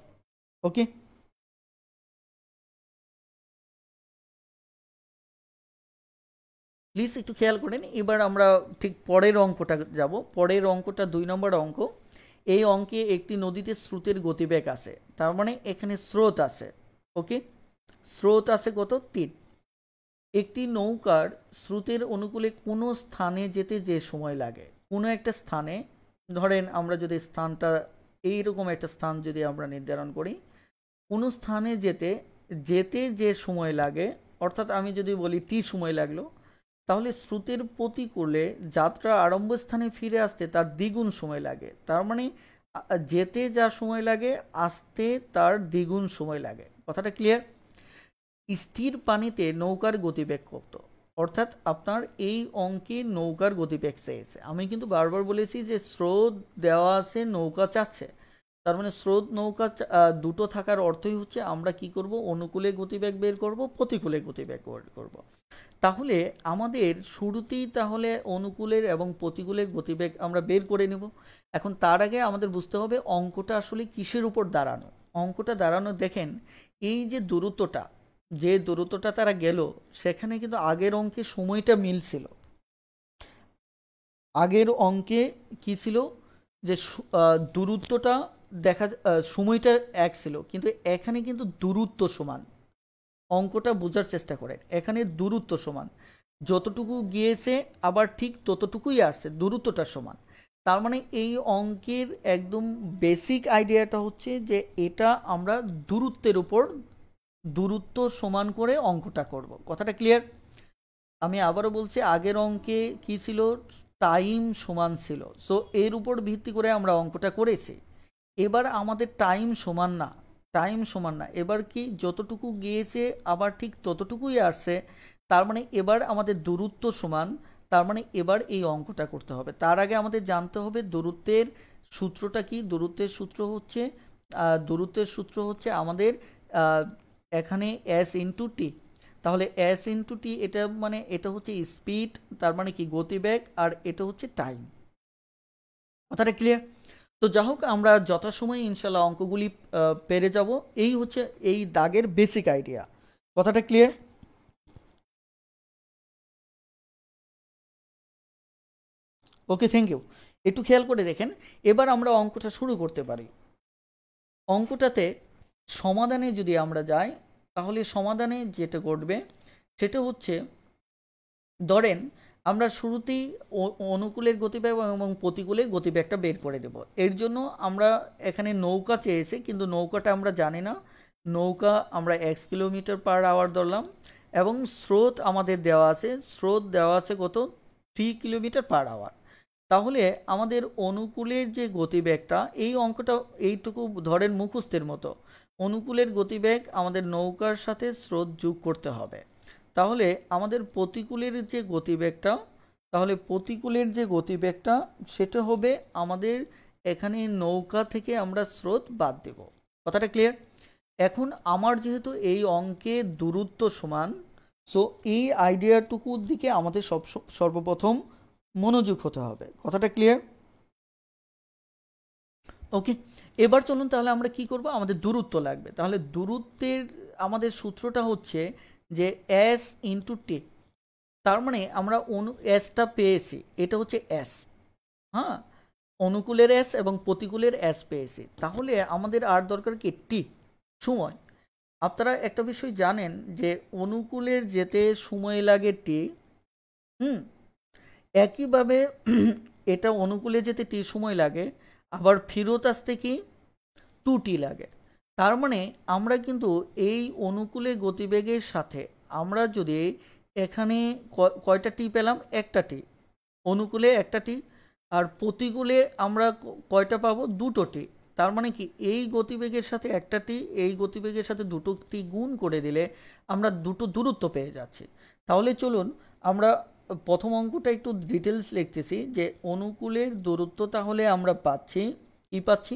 ওকে প্লিজ একটু খেয়াল করেন এবার আমরা ঠিক পরের অঙ্কটা যাব পরের অঙ্কটা দুই নম্বর অঙ্ক এই অঙ্কে একটি নদীতে স্রোতের গতিবেগ আছে তার মানে এখানে স্রোত আছে ওকে স্রোত আছে কত তীর একটি নৌকার স্রোতের অনুকূলে কোনো স্থানে যেতে যে সময় লাগে কোনো একটা স্থানে ধরেন আমরা যদি স্থানটা এইরকম একটা স্থান যদি আমরা নির্ধারণ করি কোনো স্থানে যেতে যেতে যে সময় লাগে অর্থাৎ আমি যদি বলি টি সময় লাগলো তাহলে স্রোতের প্রতিকূলে যাত্রা আরম্ভ স্থানে ফিরে আসতে তার দ্বিগুণ সময় লাগে তার মানে যেতে যা সময় লাগে আসতে তার দ্বিগুণ সময় লাগে কথাটা ক্লিয়ার স্থির পানিতে নৌকার গতিবেগ কত অর্থাৎ আপনার এই অঙ্কে নৌকার গতিবেগ চেয়েছে আমি কিন্তু বারবার বলেছি যে স্রোত দেওয়া আছে নৌকা চাচ্ছে তার মানে স্রোত নৌকা দুটো থাকার অর্থই হচ্ছে আমরা কি করব অনুকূলে গতিবেগ বের করব প্রতিকূলে গতিবেগ বের করব তাহলে আমাদের শুরুতেই তাহলে অনুকূলের এবং প্রতিকূলের গতিবেগ আমরা বের করে নেব এখন তার আগে আমাদের বুঝতে হবে অঙ্কটা আসলে কিসের উপর দাঁড়ানো অঙ্কটা দাঁড়ানো দেখেন এই যে দূরত্বটা যে দূরত্বটা তারা গেল সেখানে কিন্তু আগের অঙ্কে সময়টা মিলছিল আগের অঙ্কে কি ছিল যে দূরত্বটা দেখা সময়টা এক ছিল কিন্তু এখানে কিন্তু দূরত্ব সমান অঙ্কটা বোঝার চেষ্টা করে এখানে দূরত্ব সমান যতটুকু গিয়েছে আবার ঠিক ততটুকুই আসছে দূরত্বটা সমান তার মানে এই অঙ্কের একদম বেসিক আইডিয়াটা হচ্ছে যে এটা আমরা দূরত্বের উপর দূরত্ব সমান করে অঙ্কটা করব কথাটা ক্লিয়ার আমি আবারও বলছি আগের অঙ্কে কি ছিল টাইম সমান ছিল সো এর উপর ভিত্তি করে আমরা অঙ্কটা করেছি এবার আমাদের টাইম সমান না টাইম সমান না এবার কি যতটুকু গিয়েছে আবার ঠিক ততটুকুই আসছে তার মানে এবার আমাদের দূরত্ব সমান তার মানে এবার এই অঙ্কটা করতে হবে তার আগে আমাদের জানতে হবে দূরত্বের সূত্রটা কি দূরত্বের সূত্র হচ্ছে দূরত্বের সূত্র হচ্ছে আমাদের এখানে এস ইন্টু টি তাহলে এস ইন্টু টি এটা মানে এটা হচ্ছে স্পিড তার মানে কি গতিবেগ আর এটা হচ্ছে টাইম কথাটা ক্লিয়ার তো যা হোক আমরা যথাসময়ে ইনশাল্লাহ অঙ্কগুলি পেরে যাব এই হচ্ছে এই দাগের বেসিক আইডিয়া কথাটা ক্লিয়ার ওকে থ্যাংক ইউ একটু খেয়াল করে দেখেন এবার আমরা অঙ্কটা শুরু করতে পারি অঙ্কটাতে সমাধানে যদি আমরা যাই তাহলে সমাধানে যেটা ঘটবে সেটা হচ্ছে ধরেন আমরা শুরুতেই অনুকূলের গতিবেগ এবং প্রতিকূলের গতিবেগটা বের করে দেব এর জন্য আমরা এখানে নৌকা চেয়েছে কিন্তু নৌকাটা আমরা জানি না নৌকা আমরা এক কিলোমিটার পার আওয়ার ধরলাম এবং স্রোত আমাদের দেওয়া আছে স্রোত দেওয়া আছে কত থ্রি কিলোমিটার পার আওয়ার তাহলে আমাদের অনুকূলের যে গতিবেগটা এই অঙ্কটা এইটুকু ধরেন মুখস্থের মতো অনুকূলের গতিবেগ আমাদের নৌকার সাথে স্রোত যোগ করতে হবে তাহলে আমাদের প্রতিকূলের যে গতিবেগটা তাহলে প্রতিকূলের যে গতিবেগটা সেটা হবে আমাদের এখানে নৌকা থেকে আমরা স্রোত বাদ দেব কথাটা ক্লিয়ার এখন আমার যেহেতু এই অঙ্কে দূরত্ব সমান সো এই আইডিয়াটুকুর দিকে আমাদের সব সর্বপ্রথম মনোযোগ হতে হবে কথাটা ক্লিয়ার ওকে এবার চলুন তাহলে আমরা কি করব আমাদের দূরত্ব লাগবে তাহলে দূরত্বের আমাদের সূত্রটা হচ্ছে যে এস ইন্টু টে তার মানে আমরা অনু এসটা পেয়েছি এটা হচ্ছে এস হ্যাঁ অনুকূলের এস এবং প্রতিকূলের এস পেয়েছি তাহলে আমাদের আর দরকার কি টি সময় আপনারা একটা বিষয় জানেন যে অনুকূলের যেতে সময় লাগে টি হুম একইভাবে এটা অনুকূলে যেতে টি সময় লাগে আবার ফেরত আসতে কি টুটি লাগে তার মানে আমরা কিন্তু এই অনুকূলে গতিবেগের সাথে আমরা যদি এখানে কয়টা টি পেলাম একটা টি অনুকূলে একটা টি আর প্রতিকূলে আমরা কয়টা পাবো দুটো টি তার মানে কি এই গতিবেগের সাথে একটা টি এই গতিবেগের সাথে দুটো টি গুণ করে দিলে আমরা দুটো দূরত্ব পেয়ে যাচ্ছি তাহলে চলুন আমরা প্রথম অঙ্কটা একটু ডিটেলস লিখতেছি যে অনুকূলের দূরত্ব তাহলে আমরা পাচ্ছি কি পাচ্ছি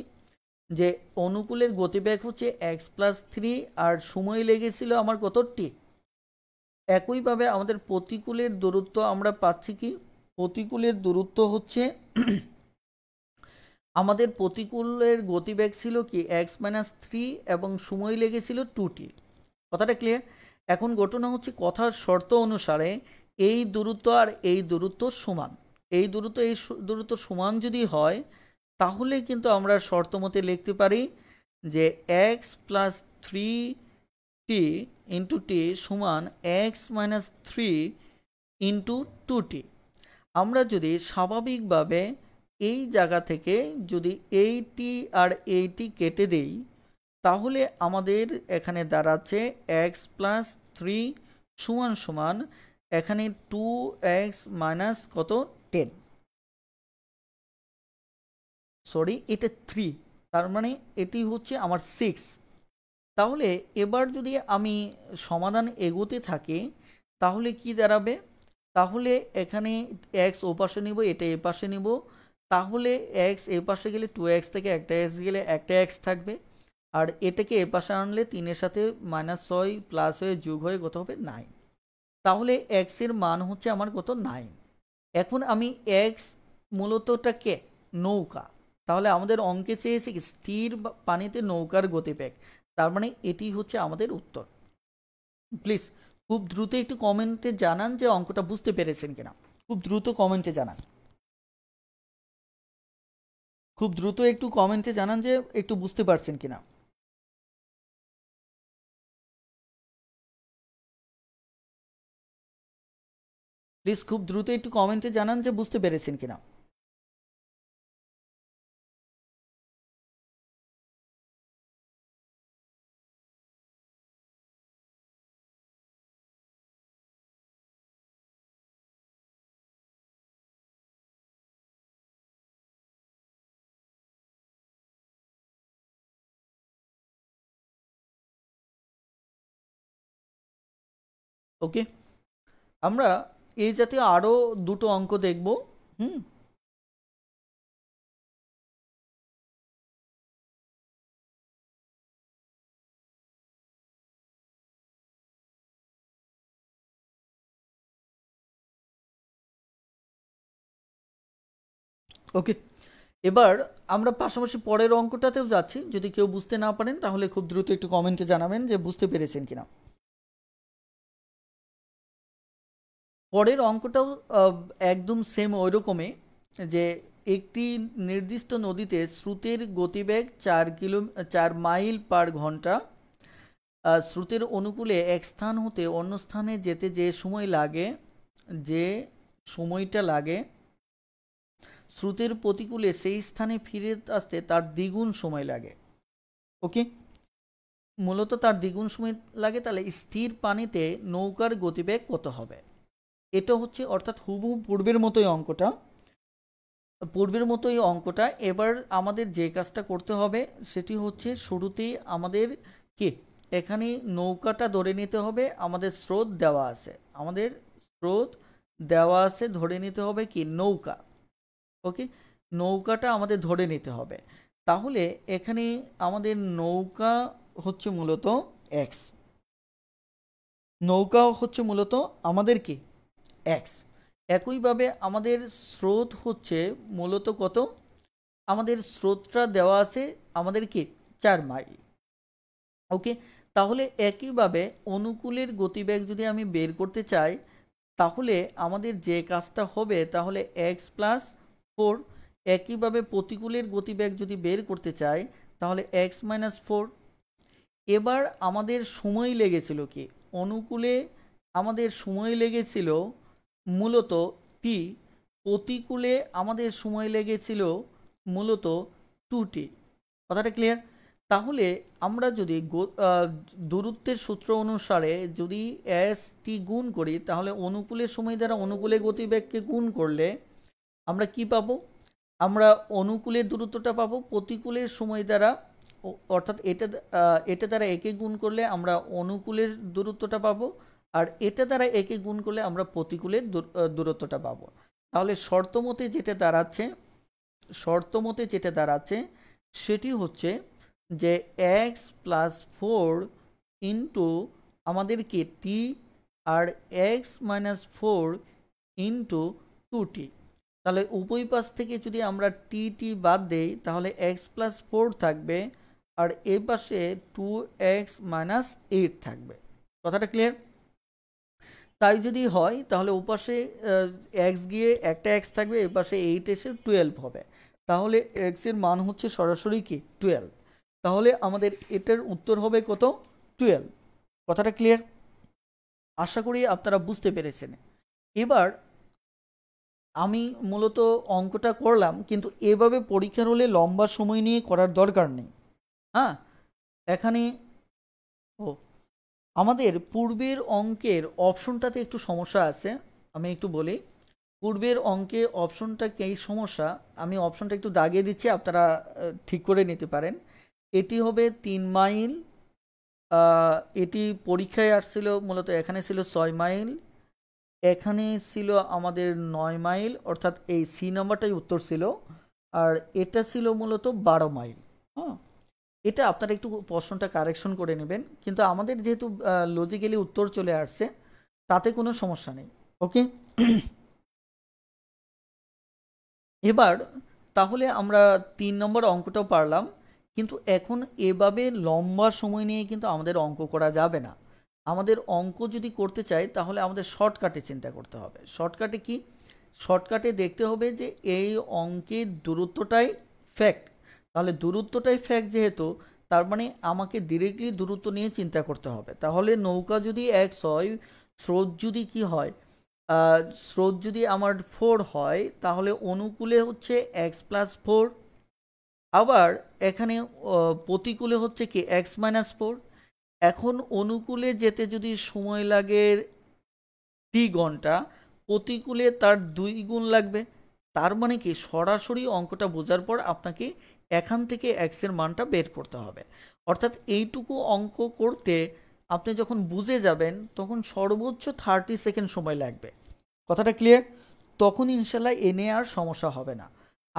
যে অনুকূলের গতিবেগ হচ্ছে এক্স প্লাস থ্রি আর সময় লেগেছিল আমার কতটি একইভাবে আমাদের প্রতিকূলের দূরত্ব আমরা পাচ্ছি কি প্রতিকূলের দূরত্ব হচ্ছে আমাদের প্রতিকূলের গতিবেগ ছিল কি এক্স মাইনাস থ্রি এবং সময় লেগেছিল টুটি কথাটা ক্লিয়ার এখন ঘটনা হচ্ছে কথার শর্ত অনুসারে এই দূরত্ব আর এই দূরত্ব সমান এই দূরত্ব এই দূরত্ব সমান যদি হয় তাহলে কিন্তু আমরা শর্ত মতে লিখতে পারি যে x plus three t into t সমান x minus three into two t আমরা যদি স্বাভাবিকভাবে এই জায়গা থেকে যদি এইটি আর এইটি কেটে দেই তাহলে আমাদের এখানে দাঁড়াচ্ছে এক্স প্লাস থ্রি সমান সমান এখানে টু এক্স মাইনাস কত টেন সরি এটা থ্রি তার মানে এটি হচ্ছে আমার সিক্স তাহলে এবার যদি আমি সমাধান এগোতে থাকি তাহলে কি দাঁড়াবে তাহলে এখানে এক্স ও পাশে নিব এটা এ পাশে নিব তাহলে এক্স এ পাশে গেলে টু এক্স থেকে একটা এক্স গেলে একটা এক্স থাকবে আর এটাকে এ পাশে আনলে তিনের সাথে মাইনাস ছয় প্লাস হয়ে যোগ হয়ে কত হবে নাইন তাহলে এক্সের মান হচ্ছে আমার কত নাইন এখন আমি এক্স মূলতটাকে নৌকা তাহলে আমাদের অঙ্কে চেয়েছে কি স্থির পানিতে নৌকার গতিপ্যাক তার মানে এটি হচ্ছে আমাদের উত্তর প্লিজ খুব দ্রুত একটু কমেন্টে জানান যে অঙ্কটা বুঝতে পেরেছেন কিনা খুব দ্রুত কমেন্টে জানান খুব দ্রুত একটু কমেন্টে জানান যে একটু বুঝতে পারছেন কিনা প্লিজ খুব দ্রুত একটু কমেন্টে জানান যে বুঝতে পেরেছেন কিনা ওকে আমরা এই জাতীয় আরও দুটো অঙ্ক দেখব হুম ওকে এবার আমরা পাশাপাশি পরের অঙ্কটাতেও যাচ্ছি যদি কেউ বুঝতে না পারেন তাহলে খুব দ্রুত একটু কমেন্টে জানাবেন যে বুঝতে পেরেছেন কিনা পরের অঙ্কটাও একদম সেম ওই রকমে যে একটি নির্দিষ্ট নদীতে শ্রুতের গতিবেগ চার কিলো চার মাইল পার ঘন্টা শ্রুতের অনুকূলে এক স্থান হতে অন্য স্থানে যেতে যে সময় লাগে যে সময়টা লাগে শ্রুতের প্রতিকূলে সেই স্থানে ফিরে আসতে তার দ্বিগুণ সময় লাগে ওকে মূলত তার দ্বিগুণ সময় লাগে তাহলে স্থির পানিতে নৌকার গতিবেগ কত হবে এটা হচ্ছে অর্থাৎ হুবহু পূর্বের মতোই অঙ্কটা পূর্বের মতোই অঙ্কটা এবার আমাদের যে কাজটা করতে হবে সেটি হচ্ছে শুরুতেই আমাদের কে এখানে নৌকাটা ধরে নিতে হবে আমাদের স্রোত দেওয়া আছে আমাদের স্রোত দেওয়া আছে ধরে নিতে হবে কি নৌকা ওকে নৌকাটা আমাদের ধরে নিতে হবে তাহলে এখানে আমাদের নৌকা হচ্ছে মূলত এক্স নৌকা হচ্ছে মূলত আমাদের কি এক্স একইভাবে আমাদের স্রোত হচ্ছে মূলত কত আমাদের স্রোতটা দেওয়া আছে আমাদেরকে চার মাইল ওকে তাহলে একইভাবে অনুকূলের গতিবেগ যদি আমি বের করতে চাই তাহলে আমাদের যে কাজটা হবে তাহলে এক্স প্লাস ফোর একইভাবে প্রতিকূলের গতিবেগ যদি বের করতে চাই তাহলে এক্স মাইনাস ফোর এবার আমাদের সময় লেগেছিল কি অনুকূলে আমাদের সময় লেগেছিল মূলত টি প্রতিকূলে আমাদের সময় লেগেছিল মূলত টুটি কথাটা ক্লিয়ার তাহলে আমরা যদি দূরত্বের সূত্র অনুসারে যদি এস টি গুণ করি তাহলে অনুকূলের সময় দ্বারা অনুকূলে গতিবেগকে গুণ করলে আমরা কি পাবো আমরা অনুকূলের দূরত্বটা পাবো প্রতিকূলের সময় দ্বারা অর্থাৎ এটা এটা দ্বারা একে গুণ করলে আমরা অনুকূলের দূরত্বটা পাবো আর এটা দ্বারা একে গুণ করলে আমরা প্রতিকূলের দূরত্বটা পাবো তাহলে শর্তমতে যেটা দাঁড়াচ্ছে শর্তমতে যেটা দাঁড়াচ্ছে সেটি হচ্ছে যে এক্স প্লাস ফোর ইন্টু আমাদেরকে টি আর x minus four into two t তাহলে উভয় পাশ থেকে যদি আমরা টি টি বাদ দেই তাহলে এক্স প্লাস ফোর থাকবে আর এ পাশে টু এক্স মাইনাস এইট থাকবে কথাটা ক্লিয়ার তাই যদি হয় তাহলে ওপাশে এক্স গিয়ে একটা এক্স থাকবে এপাশে এইট এসে টুয়েলভ হবে তাহলে এক্সের মান হচ্ছে সরাসরি কি টুয়েলভ তাহলে আমাদের এটার উত্তর হবে কত টুয়েলভ কথাটা ক্লিয়ার আশা করি আপনারা বুঝতে পেরেছেন এবার আমি মূলত অঙ্কটা করলাম কিন্তু এভাবে পরীক্ষার হলে লম্বা সময় নিয়ে করার দরকার নেই হ্যাঁ এখানে ও আমাদের পূর্বের অঙ্কের অপশনটাতে একটু সমস্যা আছে আমি একটু বলি পূর্বের অঙ্কে অপশনটা এই সমস্যা আমি অপশনটা একটু দাগিয়ে দিচ্ছি আপনারা ঠিক করে নিতে পারেন এটি হবে তিন মাইল এটি পরীক্ষায় আসছিল মূলত এখানে ছিল ছয় মাইল এখানে ছিল আমাদের নয় মাইল অর্থাৎ এই সি নাম্বারটাই উত্তর ছিল আর এটা ছিল মূলত বারো মাইল হ্যাঁ এটা আপনারা একটু প্রশ্নটা কারেকশন করে নেবেন কিন্তু আমাদের যেহেতু লজিক্যালি উত্তর চলে আসছে তাতে কোনো সমস্যা নেই ওকে এবার তাহলে আমরা তিন নম্বর অঙ্কটাও পারলাম কিন্তু এখন এভাবে লম্বা সময় নিয়ে কিন্তু আমাদের অঙ্ক করা যাবে না আমাদের অঙ্ক যদি করতে চাই তাহলে আমাদের শর্টকাটে চিন্তা করতে হবে শর্টকাটে কি শর্টকাটে দেখতে হবে যে এই অঙ্কের দূরত্বটাই ফ্যাক্ট তাহলে দূরত্বটাই ফ্যাক যেহেতু তার মানে আমাকে ডিরেক্টলি দূরত্ব নিয়ে চিন্তা করতে হবে তাহলে নৌকা যদি এক্স হয় স্রোত যদি কি হয় স্রোত যদি আমার ফোর হয় তাহলে অনুকূলে হচ্ছে এক্স প্লাস ফোর আবার এখানে প্রতিকূলে হচ্ছে কি এক্স মাইনাস ফোর এখন অনুকূলে যেতে যদি সময় লাগে দুই ঘন্টা প্রতিকূলে তার দুই গুণ লাগবে তার মানে কি সরাসরি অঙ্কটা বোঝার পর আপনাকে এখান থেকে এক্সের মানটা বের করতে হবে অর্থাৎ এইটুকু অঙ্ক করতে আপনি যখন বুঝে যাবেন তখন সর্বোচ্চ থার্টি সেকেন্ড সময় লাগবে কথাটা ক্লিয়ার তখন ইনশাল্লাহ এনে আর সমস্যা হবে না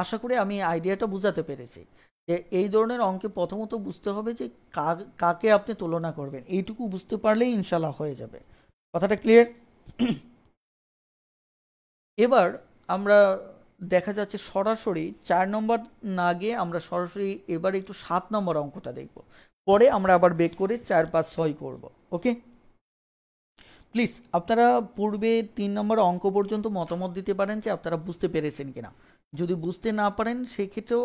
আশা করি আমি আইডিয়াটা বুঝাতে পেরেছি যে এই ধরনের অঙ্কে প্রথমত বুঝতে হবে যে কাকে আপনি তুলনা করবেন এইটুকু বুঝতে পারলেই ইনশাল্লাহ হয়ে যাবে কথাটা ক্লিয়ার এবার আমরা দেখা যাচ্ছে সরাসরি চার নম্বর না গিয়ে আমরা সরাসরি এবার একটু সাত নম্বর অঙ্কটা দেখব পরে আমরা আবার বেক করে চার পাঁচ ছয় করব ওকে প্লিজ আপনারা পূর্বে তিন নম্বর অঙ্ক পর্যন্ত মতামত দিতে পারেন যে আপনারা বুঝতে পেরেছেন কিনা যদি বুঝতে না পারেন সেক্ষেত্রেও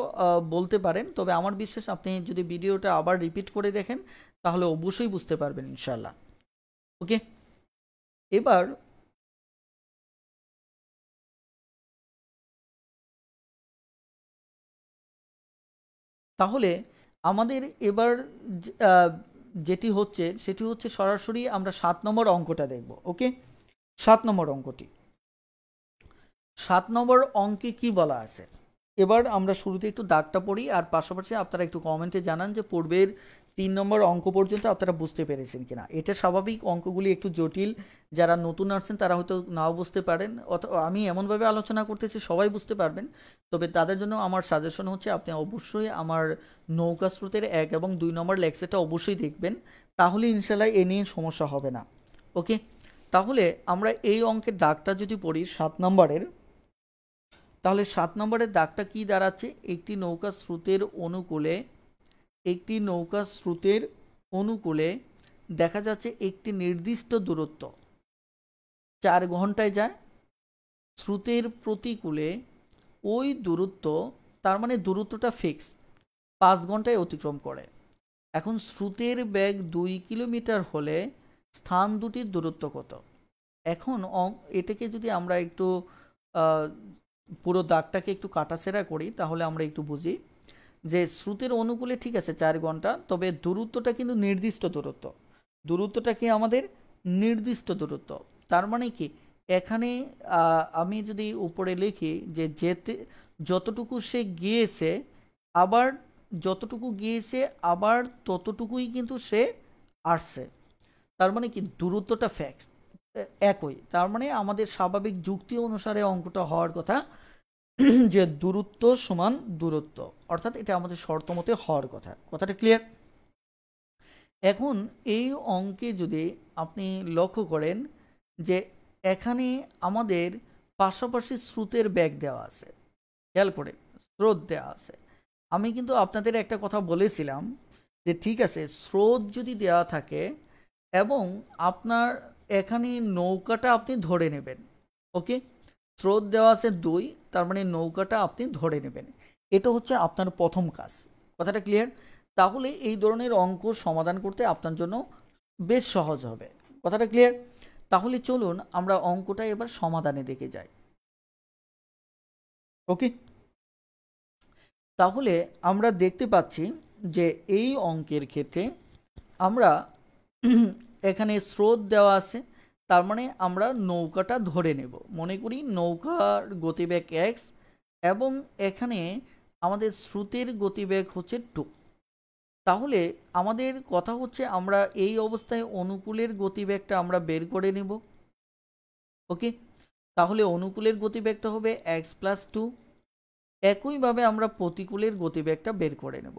বলতে পারেন তবে আমার বিশ্বাস আপনি যদি ভিডিওটা আবার রিপিট করে দেখেন তাহলে অবশ্যই বুঝতে পারবেন ইনশাল্লাহ ওকে এবার তাহলে আমাদের এবার যেটি হচ্ছে সেটি হচ্ছে সরাসরি আমরা সাত নম্বর অঙ্কটা দেখব ওকে সাত নম্বর অঙ্কটি সাত নম্বর অঙ্কে কি বলা আছে এবার আমরা শুরুতে একটু দাগটা পড়ি আর পাশাপাশি আপনারা একটু কমেন্টে জানান যে পূর্বের তিন নম্বর অঙ্ক পর্যন্ত আপনারা বুঝতে পেরেছেন কিনা এটা স্বাভাবিক অঙ্কগুলি একটু জটিল যারা নতুন আসছেন তারা হয়তো নাও বুঝতে পারেন অথবা আমি এমনভাবে আলোচনা করতেছি সবাই বুঝতে পারবেন তবে তাদের জন্য আমার সাজেশন হচ্ছে আপনি অবশ্যই আমার নৌকা স্রোতের এক এবং দুই নম্বর লেকচারটা অবশ্যই দেখবেন তাহলে ইনশাল্লাহ এ নিয়ে সমস্যা হবে না ওকে তাহলে আমরা এই অঙ্কের দাগটা যদি পড়ি সাত নম্বরের তাহলে সাত নম্বরের দাগটা কি দাঁড়াচ্ছে একটি নৌকা স্রোতের অনুকূলে একটি নৌকা স্রোতের অনুকূলে দেখা যাচ্ছে একটি নির্দিষ্ট দূরত্ব চার ঘন্টায় যায় স্রোতের প্রতিকূলে ওই দূরত্ব তার মানে দূরত্বটা ফিক্স পাঁচ ঘন্টায় অতিক্রম করে এখন স্রোতের ব্যাগ দুই কিলোমিটার হলে স্থান দুটির দূরত্ব কত এখন এটাকে যদি আমরা একটু পুরো দাগটাকে একটু কাটাছেরা করি তাহলে আমরা একটু বুঝি যে স্রোতের অনুকূলে ঠিক আছে চার ঘন্টা তবে দূরত্বটা কিন্তু নির্দিষ্ট দূরত্ব দূরত্বটা কি আমাদের নির্দিষ্ট দূরত্ব তার মানে কি এখানে আমি যদি উপরে লিখি যে যেতে যতটুকু সে গিয়েছে আবার যতটুকু গিয়েছে আবার ততটুকুই কিন্তু সে আসছে তার মানে কি দূরত্বটা ফ্যাক্স একই তার মানে আমাদের স্বাভাবিক যুক্তি অনুসারে অঙ্কটা হওয়ার কথা যে দূরত্ব সমান দূরত্ব অর্থাৎ এটা আমাদের শর্ত মতে হওয়ার কথা কথাটা ক্লিয়ার এখন এই অঙ্কে যদি আপনি লক্ষ্য করেন যে এখানে আমাদের পাশাপাশি স্রোতের ব্যাগ দেওয়া আছে খেয়াল করে স্রোত দেওয়া আছে আমি কিন্তু আপনাদের একটা কথা বলেছিলাম যে ঠিক আছে স্রোত যদি দেওয়া থাকে এবং আপনার এখানে নৌকাটা আপনি ধরে নেবেন ওকে স্রোত দেওয়া আছে দুই তার মানে নৌকাটা আপনি ধরে নেবেন এটা হচ্ছে আপনার প্রথম কাজ কথাটা ক্লিয়ার তাহলে এই ধরনের অঙ্ক সমাধান করতে আপনার জন্য বেশ সহজ হবে কথাটা ক্লিয়ার তাহলে চলুন আমরা অঙ্কটা এবার সমাধানে দেখে যাই ওকে তাহলে আমরা দেখতে পাচ্ছি যে এই অঙ্কের ক্ষেত্রে আমরা এখানে স্রোত দেওয়া আছে তার মানে আমরা নৌকাটা ধরে নেব মনে করি নৌকার গতিবেগ এক্স এবং এখানে আমাদের শ্রুতের গতিবেগ হচ্ছে টু তাহলে আমাদের কথা হচ্ছে আমরা এই অবস্থায় অনুকূলের গতিবেগটা আমরা বের করে নেব ওকে তাহলে অনুকূলের গতিবেগটা হবে এক্স প্লাস টু একইভাবে আমরা প্রতিকূলের গতিবেগটা বের করে নেব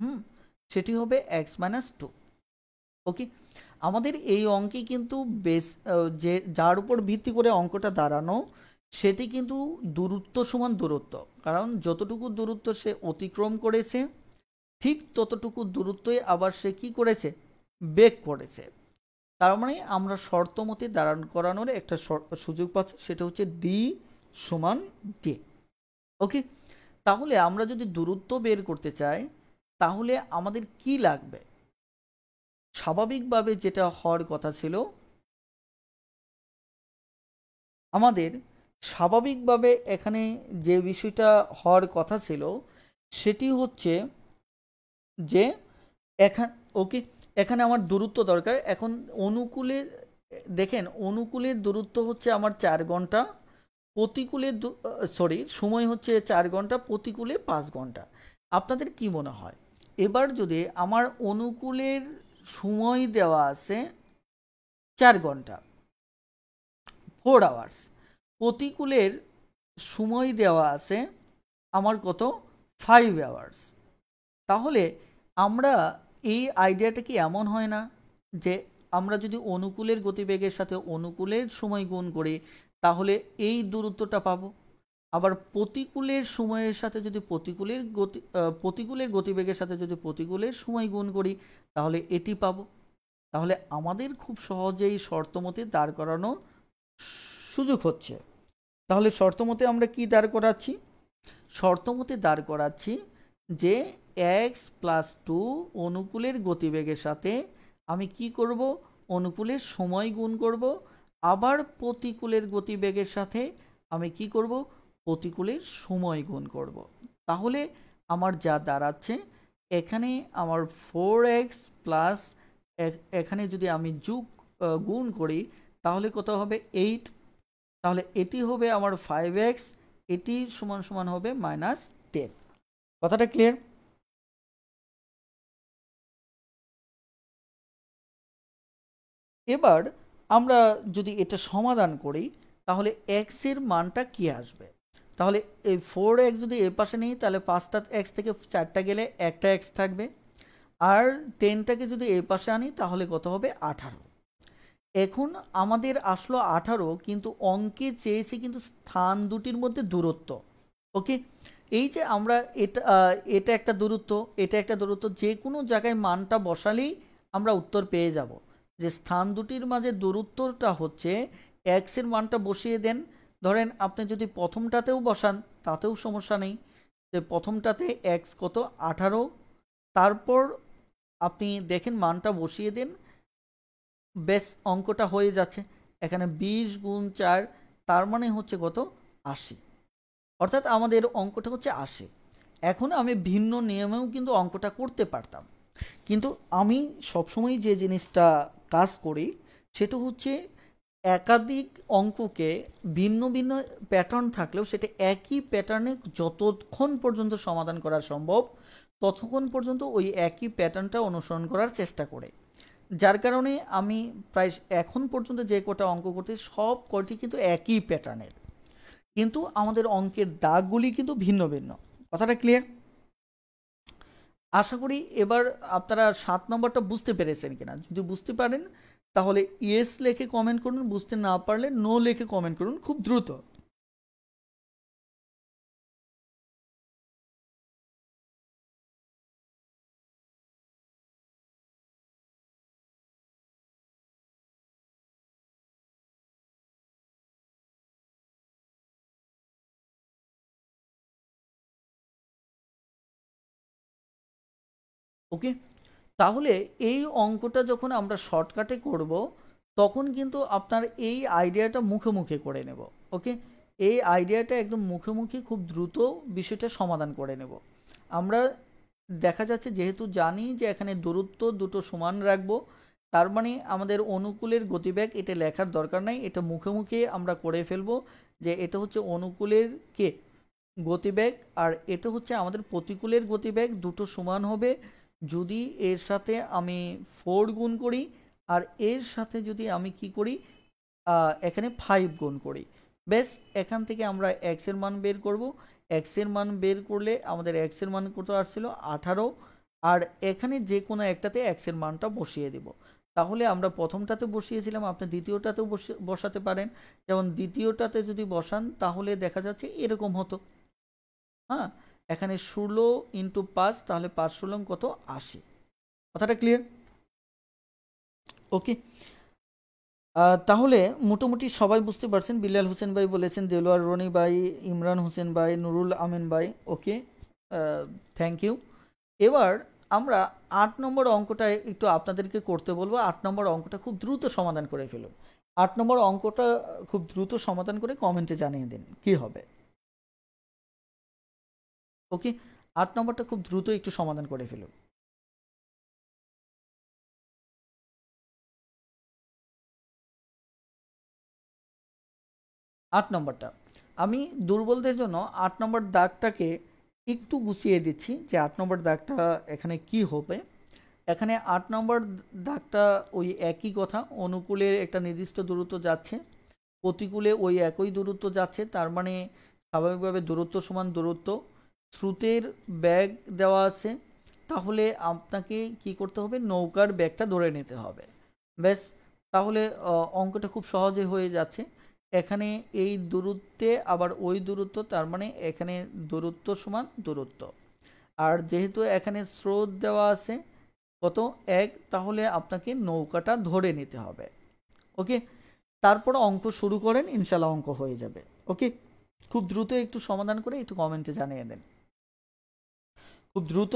হুম সেটি হবে এক্স মাইনাস টু ওকে আমাদের এই অঙ্কে কিন্তু বেশ যে যার উপর ভিত্তি করে অঙ্কটা দাঁড়ানো সেটি কিন্তু দূরত্ব সমান দূরত্ব কারণ যতটুকু দূরত্ব সে অতিক্রম করেছে ঠিক ততটুকু দূরত্বই আবার সে কি করেছে বেগ করেছে তার মানে আমরা শর্ত মতে দাঁড়ান করানোর একটা সুযোগ পাচ্ছি সেটা হচ্ছে ডি সমান ডি ওকে তাহলে আমরা যদি দূরত্ব বের করতে চাই তাহলে আমাদের কি লাগবে স্বাভাবিকভাবে যেটা হওয়ার কথা ছিল আমাদের স্বাভাবিকভাবে এখানে যে বিষয়টা হওয়ার কথা ছিল সেটি হচ্ছে যে এখান ওকে এখানে আমার দূরত্ব দরকার এখন অনুকূলে দেখেন অনুকূলের দূরত্ব হচ্ছে আমার চার ঘন্টা প্রতিকূলে সরি সময় হচ্ছে চার ঘন্টা প্রতিকূলে পাঁচ ঘন্টা আপনাদের কি মনে হয় এবার যদি আমার অনুকূলের সময় দেওয়া আছে চার ঘন্টা ফোর আওয়ার্স প্রতিকূলের সময় দেওয়া আছে আমার কত ফাইভ আওয়ার্স তাহলে আমরা এই আইডিয়াটা কি এমন হয় না যে আমরা যদি অনুকূলের গতিবেগের সাথে অনুকূলের সময় গুণ করি তাহলে এই দূরত্বটা পাবো আবার প্রতিকূলের সময়ের সাথে যদি প্রতিকূলের গতি প্রতিকূলের গতিবেগের সাথে যদি প্রতিকূলের সময় গুণ করি তাহলে এটি পাবো তাহলে আমাদের খুব সহজেই শর্তমতে দাঁড় করানো সুযোগ হচ্ছে তাহলে শর্তমতে আমরা কি দাঁড় করাচ্ছি শর্তমতে দাঁড় করাচ্ছি যে এক্স প্লাস টু অনুকূলের গতিবেগের সাথে আমি কি করব অনুকূলের সময় গুণ করব আবার প্রতিকূলের গতিবেগের সাথে আমি কি করব প্রতিকূলের সময় গুণ করব। তাহলে আমার যা দাঁড়াচ্ছে এখানে আমার ফোর এক্স প্লাস এখানে যদি আমি যুগ গুণ করি তাহলে কত হবে এইট তাহলে এটি হবে আমার ফাইভ এক্স এটি সমান সমান হবে মাইনাস টেন কথাটা ক্লিয়ার এবার আমরা যদি এটা সমাধান করি তাহলে এক্সের মানটা কি আসবে তাহলে এই ফোর এক্স যদি এ পাশে নিই তাহলে পাঁচটা এক্স থেকে চারটা গেলে একটা এক্স থাকবে আর টেনটাকে যদি এ পাশে আনি তাহলে কত হবে আঠারো এখন আমাদের আসলো আঠারো কিন্তু অঙ্কে চেয়েছে কিন্তু স্থান দুটির মধ্যে দূরত্ব ওকে এই যে আমরা এটা এটা একটা দূরত্ব এটা একটা দূরত্ব যে কোনো জায়গায় মানটা বসালেই আমরা উত্তর পেয়ে যাব যে স্থান দুটির মাঝে দূরত্বটা হচ্ছে এক্সের মানটা বসিয়ে দেন ধরেন আপনি যদি প্রথমটাতেও বসান তাতেও সমস্যা নেই যে প্রথমটাতে এক্স কত আঠারো তারপর আপনি দেখেন মানটা বসিয়ে দিন বেশ অঙ্কটা হয়ে যাচ্ছে এখানে বিশ গুণ চার তার মানে হচ্ছে কত আশি অর্থাৎ আমাদের অঙ্কটা হচ্ছে আশি এখন আমি ভিন্ন নিয়মেও কিন্তু অঙ্কটা করতে পারতাম কিন্তু আমি সবসময় যে জিনিসটা কাজ করি সেটা হচ্ছে একাধিক অঙ্ককে ভিন্ন ভিন্ন প্যাটার্ন থাকলেও সেটা একই প্যাটার্নে যতক্ষণ পর্যন্ত সমাধান করা সম্ভব ততক্ষণ পর্যন্ত ওই একই প্যাটার্নটা অনুসরণ করার চেষ্টা করে যার কারণে আমি প্রায় এখন পর্যন্ত যে কটা অঙ্ক করতে সব কটি কিন্তু একই প্যাটার্নের কিন্তু আমাদের অঙ্কের দাগগুলি কিন্তু ভিন্ন ভিন্ন কথাটা ক্লিয়ার আশা করি এবার আপনারা সাত নম্বরটা বুঝতে পেরেছেন কিনা যদি বুঝতে পারেন তাহলে ইয়েস লেখে কমেন্ট করুন বুঝতে না পারলে নো লেখে কমেন্ট করুন খুব দ্রুত ওকে তাহলে এই অঙ্কটা যখন আমরা শর্টকাটে করব তখন কিন্তু আপনার এই আইডিয়াটা মুখে মুখে করে নেব ওকে এই আইডিয়াটা একদম মুখে মুখে খুব দ্রুত বিষয়টা সমাধান করে নেব আমরা দেখা যাচ্ছে যেহেতু জানি যে এখানে দূরত্ব দুটো সমান রাখব তার মানে আমাদের অনুকূলের গতিবেগ এটা লেখার দরকার নাই এটা মুখে মুখে আমরা করে ফেলবো যে এটা হচ্ছে অনুকূলের কে গতিবেগ আর এটা হচ্ছে আমাদের প্রতিকূলের গতিবেগ দুটো সমান হবে যদি এর সাথে আমি ফোর গুণ করি আর এর সাথে যদি আমি কি করি এখানে ফাইভ গুণ করি বেশ এখান থেকে আমরা এক্সের মান বের করব এক্সের মান বের করলে আমাদের এক্সের মান কত আসছিল আঠারো আর এখানে যে কোনো একটাতে এক্সের মানটা বসিয়ে দেব তাহলে আমরা প্রথমটাতে বসিয়েছিলাম আপনি দ্বিতীয়টাতেও বসে বসাতে পারেন যেমন দ্বিতীয়টাতে যদি বসান তাহলে দেখা যাচ্ছে এরকম হতো হ্যাঁ এখানে ষোলো ইন্টু পাঁচ তাহলে পাঁচ ষোলো কত আশি কথাটা ক্লিয়ার ওকে তাহলে মোটামুটি সবাই বুঝতে পারছেন বিল্লাল হোসেন ভাই বলেছেন দেলোয়ার রনি ভাই ইমরান হোসেন ভাই নুরুল আমিন ভাই ওকে থ্যাংক ইউ এবার আমরা আট নম্বর অঙ্কটা একটু আপনাদেরকে করতে বলবো আট নম্বর অঙ্কটা খুব দ্রুত সমাধান করে ফেলুন আট নম্বর অঙ্কটা খুব দ্রুত সমাধান করে কমেন্টে জানিয়ে দিন কি হবে ওকে আট নম্বরটা খুব দ্রুত একটু সমাধান করে ফেলুন আট নম্বরটা আমি দুর্বলদের জন্য আট নম্বর দাগটাকে একটু গুছিয়ে দিচ্ছি যে আট নম্বর দাগটা এখানে কি হবে এখানে আট নম্বর দাগটা ওই একই কথা অনুকূলের একটা নির্দিষ্ট দূরত্ব যাচ্ছে প্রতিকূলে ওই একই দূরত্ব যাচ্ছে তার মানে স্বাভাবিকভাবে দূরত্ব সমান দূরত্ব স্রুতের ব্যাগ দেওয়া আছে তাহলে আপনাকে কি করতে হবে নৌকার ব্যাগটা ধরে নিতে হবে ব্যাস তাহলে অঙ্কটা খুব সহজে হয়ে যাচ্ছে এখানে এই দূরত্বে আবার ওই দূরত্ব তার মানে এখানে দূরত্ব সমান দূরত্ব আর যেহেতু এখানে স্রোত দেওয়া আছে কত এক তাহলে আপনাকে নৌকাটা ধরে নিতে হবে ওকে তারপর অঙ্ক শুরু করেন ইনশাল্লাহ অঙ্ক হয়ে যাবে ওকে খুব দ্রুত একটু সমাধান করে একটু কমেন্টে জানিয়ে দেন খুব দ্রুত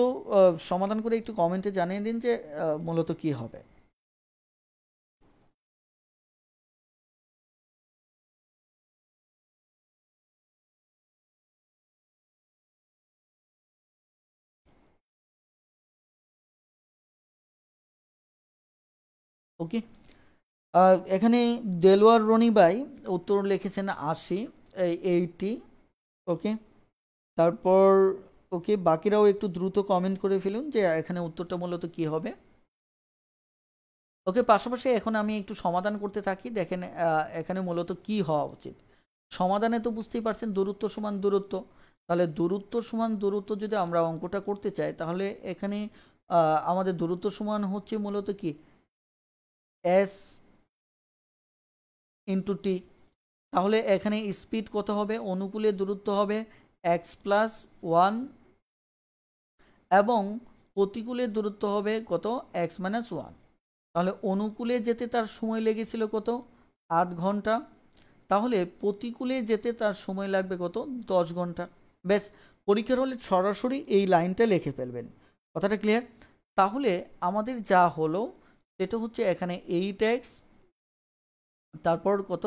সমাধান করে একটু কমেন্টে জানিয়ে দিন যে মূলত কি হবে ওকে এখানে দেলোয়ার রনিবাই উত্তর লিখেছেন আশি এইটি ওকে তারপর ওকে বাকিরাও একটু দ্রুত কমেন্ট করে ফেলুন যে এখানে উত্তরটা মূলত কি হবে ওকে পাশাপাশি এখন আমি একটু সমাধান করতে থাকি দেখেন এখানে মূলত কি হওয়া উচিত সমাধানে তো বুঝতেই পারছেন দূরত্ব সমান দূরত্ব তাহলে দূরত্ব সমান দূরত্ব যদি আমরা অঙ্কটা করতে চাই তাহলে এখানে আমাদের দূরত্ব সমান হচ্ছে মূলত কি এস ইন্টু টি তাহলে এখানে স্পিড কত হবে অনুকূলে দূরত্ব হবে এক্স প্লাস ওয়ান এবং প্রতিকূলের দূরত্ব হবে কত এক্স মাইনাস ওয়ান তাহলে অনুকূলে যেতে তার সময় লেগেছিল কত আট ঘন্টা তাহলে প্রতিকূলে যেতে তার সময় লাগবে কত দশ ঘন্টা ব্যাস পরীক্ষার হলে সরাসরি এই লাইনটা লিখে ফেলবেন কথাটা ক্লিয়ার তাহলে আমাদের যা হলো সেটা হচ্ছে এখানে এইট এক্স তারপর কত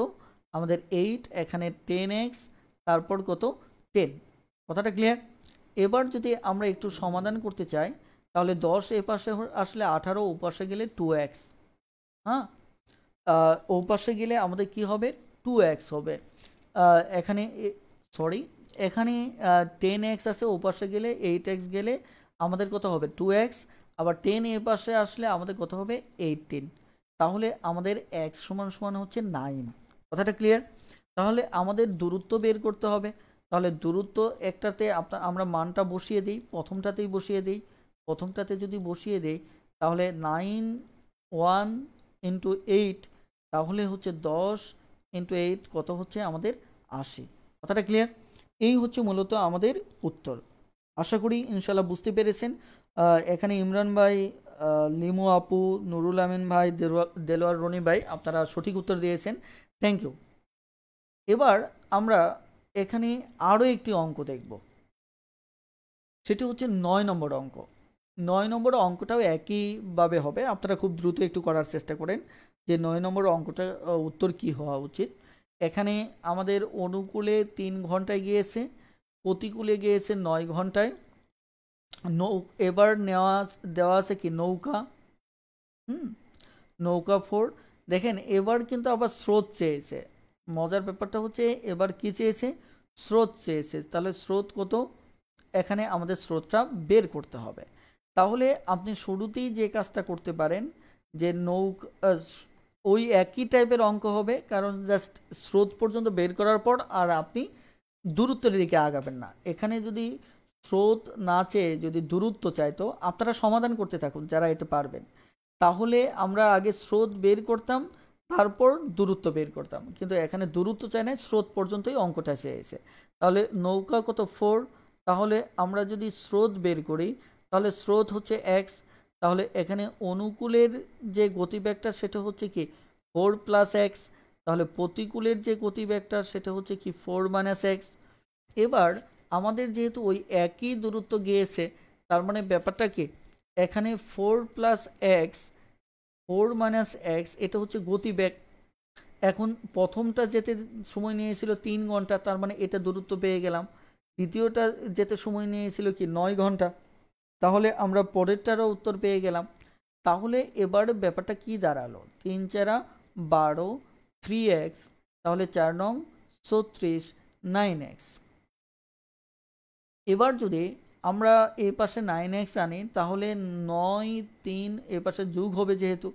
আমাদের এইট এখানে টেন এক্স তারপর কত টেন কথাটা ক্লিয়ার এবার যদি আমরা একটু সমাধান করতে চাই তাহলে দশ এ পাশে আসলে আঠারো ও পাশে গেলে টু এক্স হ্যাঁ ও পাশে গেলে আমাদের কি হবে টু এক্স হবে এখানে সরি এখানে টেন এক্স আছে ও পাশে গেলে এইট এক্স গেলে আমাদের কত হবে টু এক্স আবার টেন এ পাশে আসলে আমাদের কত হবে এইটিন তাহলে আমাদের এক্স সমান সমান হচ্ছে নাইন কথাটা ক্লিয়ার তাহলে আমাদের দূরত্ব বের করতে হবে তাহলে দূরত্ব একটাতে আপনার আমরা মানটা বসিয়ে দিই প্রথমটাতেই বসিয়ে দিই প্রথমটাতে যদি বসিয়ে দিই তাহলে নাইন ওয়ান ইন্টু এইট তাহলে হচ্ছে দশ ইন্টু এইট কত হচ্ছে আমাদের আশি কথাটা ক্লিয়ার এই হচ্ছে মূলত আমাদের উত্তর আশা করি ইনশাল্লাহ বুঝতে পেরেছেন এখানে ইমরান ভাই লিমু আপু নুরুল আমিন ভাই দেলোয়ার রনি ভাই আপনারা সঠিক উত্তর দিয়েছেন থ্যাংক ইউ এবার আমরা এখানে আরও একটি অঙ্ক দেখব সেটি হচ্ছে নয় নম্বর অঙ্ক নয় নম্বর অঙ্কটাও একইভাবে হবে আপনারা খুব দ্রুত একটু করার চেষ্টা করেন যে নয় নম্বর অঙ্কটা উত্তর কি হওয়া উচিত এখানে আমাদের অনুকূলে তিন ঘন্টায় গিয়েছে প্রতিকূলে গিয়েছে নয় ঘন্টায় নৌ এবার নেওয়া দেওয়া আছে কি নৌকা হুম নৌকা ফোর দেখেন এবার কিন্তু আবার স্রোত চেয়েছে মজার ব্যাপারটা হচ্ছে এবার কী চেয়েছে স্রোত চেয়েছে তাহলে স্রোত কত এখানে আমাদের স্রোতটা বের করতে হবে তাহলে আপনি শুরুতেই যে কাজটা করতে পারেন যে নৌকা ওই একই টাইপের অঙ্ক হবে কারণ জাস্ট স্রোত পর্যন্ত বের করার পর আর আপনি দূরত্বের দিকে আগাবেন না এখানে যদি স্রোত না চেয়ে যদি দূরত্ব চাইতো আপনারা সমাধান করতে থাকুন যারা এটা পারবেন তাহলে আমরা আগে স্রোত বের করতাম তারপর দূরত্ব বের করতাম কিন্তু এখানে দূরত্ব চাই না স্রোত পর্যন্তই অঙ্কটা চেয়েছে তাহলে নৌকা কত ফোর তাহলে আমরা যদি স্রোত বের করি তাহলে স্রোত হচ্ছে এক্স তাহলে এখানে অনুকূলের যে গতিবেগটা সেটা হচ্ছে কি ফোর প্লাস এক্স তাহলে প্রতিকূলের যে গতিবেগটা সেটা হচ্ছে কি ফোর মাইনাস এক্স এবার আমাদের যেহেতু ওই একই দূরত্ব গিয়েছে তার মানে ব্যাপারটা কি এখানে four plus x four minus x এটা হচ্ছে গতিবেগ এখন প্রথমটা যেতে সময় নিয়েছিল তিন ঘন্টা তার মানে এটা দূরত্ব পেয়ে গেলাম দ্বিতীয়টা যেতে সময় নিয়েছিল কি নয় ঘন্টা তাহলে আমরা পরেরটারও উত্তর পেয়ে গেলাম তাহলে এবার ব্যাপারটা কি দাঁড়ালো তিন চারা বারো থ্রি এক্স তাহলে চার নং ছত্রিশ নাইন এক্স এবার যদি আমরা এ পাশে নাইন এক্স আনি তাহলে নয় তিন এ পাশে যুগ হবে যেহেতু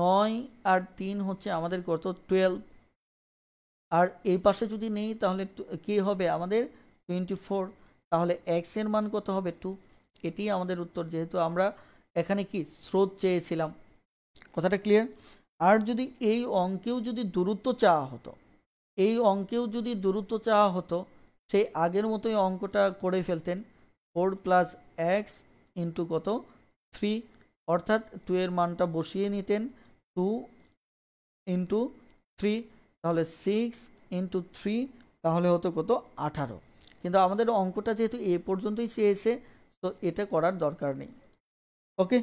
নয় আর তিন হচ্ছে আমাদের কত টুয়েলভ আর এই পাশে যদি নেই তাহলে কি হবে আমাদের টোয়েন্টি ফোর তাহলে এক্সের মান কত হবে টু এটি আমাদের উত্তর যেহেতু আমরা এখানে কি স্রোত চেয়েছিলাম কথাটা ক্লিয়ার আর যদি এই অঙ্কেও যদি দূরত্ব চাওয়া হতো এই অঙ্কেও যদি দূরত্ব চাওয়া হতো সেই আগের মতোই অঙ্কটা করে ফেলতেন ফোর প্লাস এক্স ইন্টু কত থ্রি অর্থাৎ টু এর মানটা বসিয়ে নিতেন টু ইন্টু থ্রি তাহলে সিক্স ইন্টু থ্রি তাহলে হতো কত আঠারো কিন্তু আমাদের অঙ্কটা যেহেতু এ পর্যন্তই চেয়েছে তো এটা করার দরকার নেই ওকে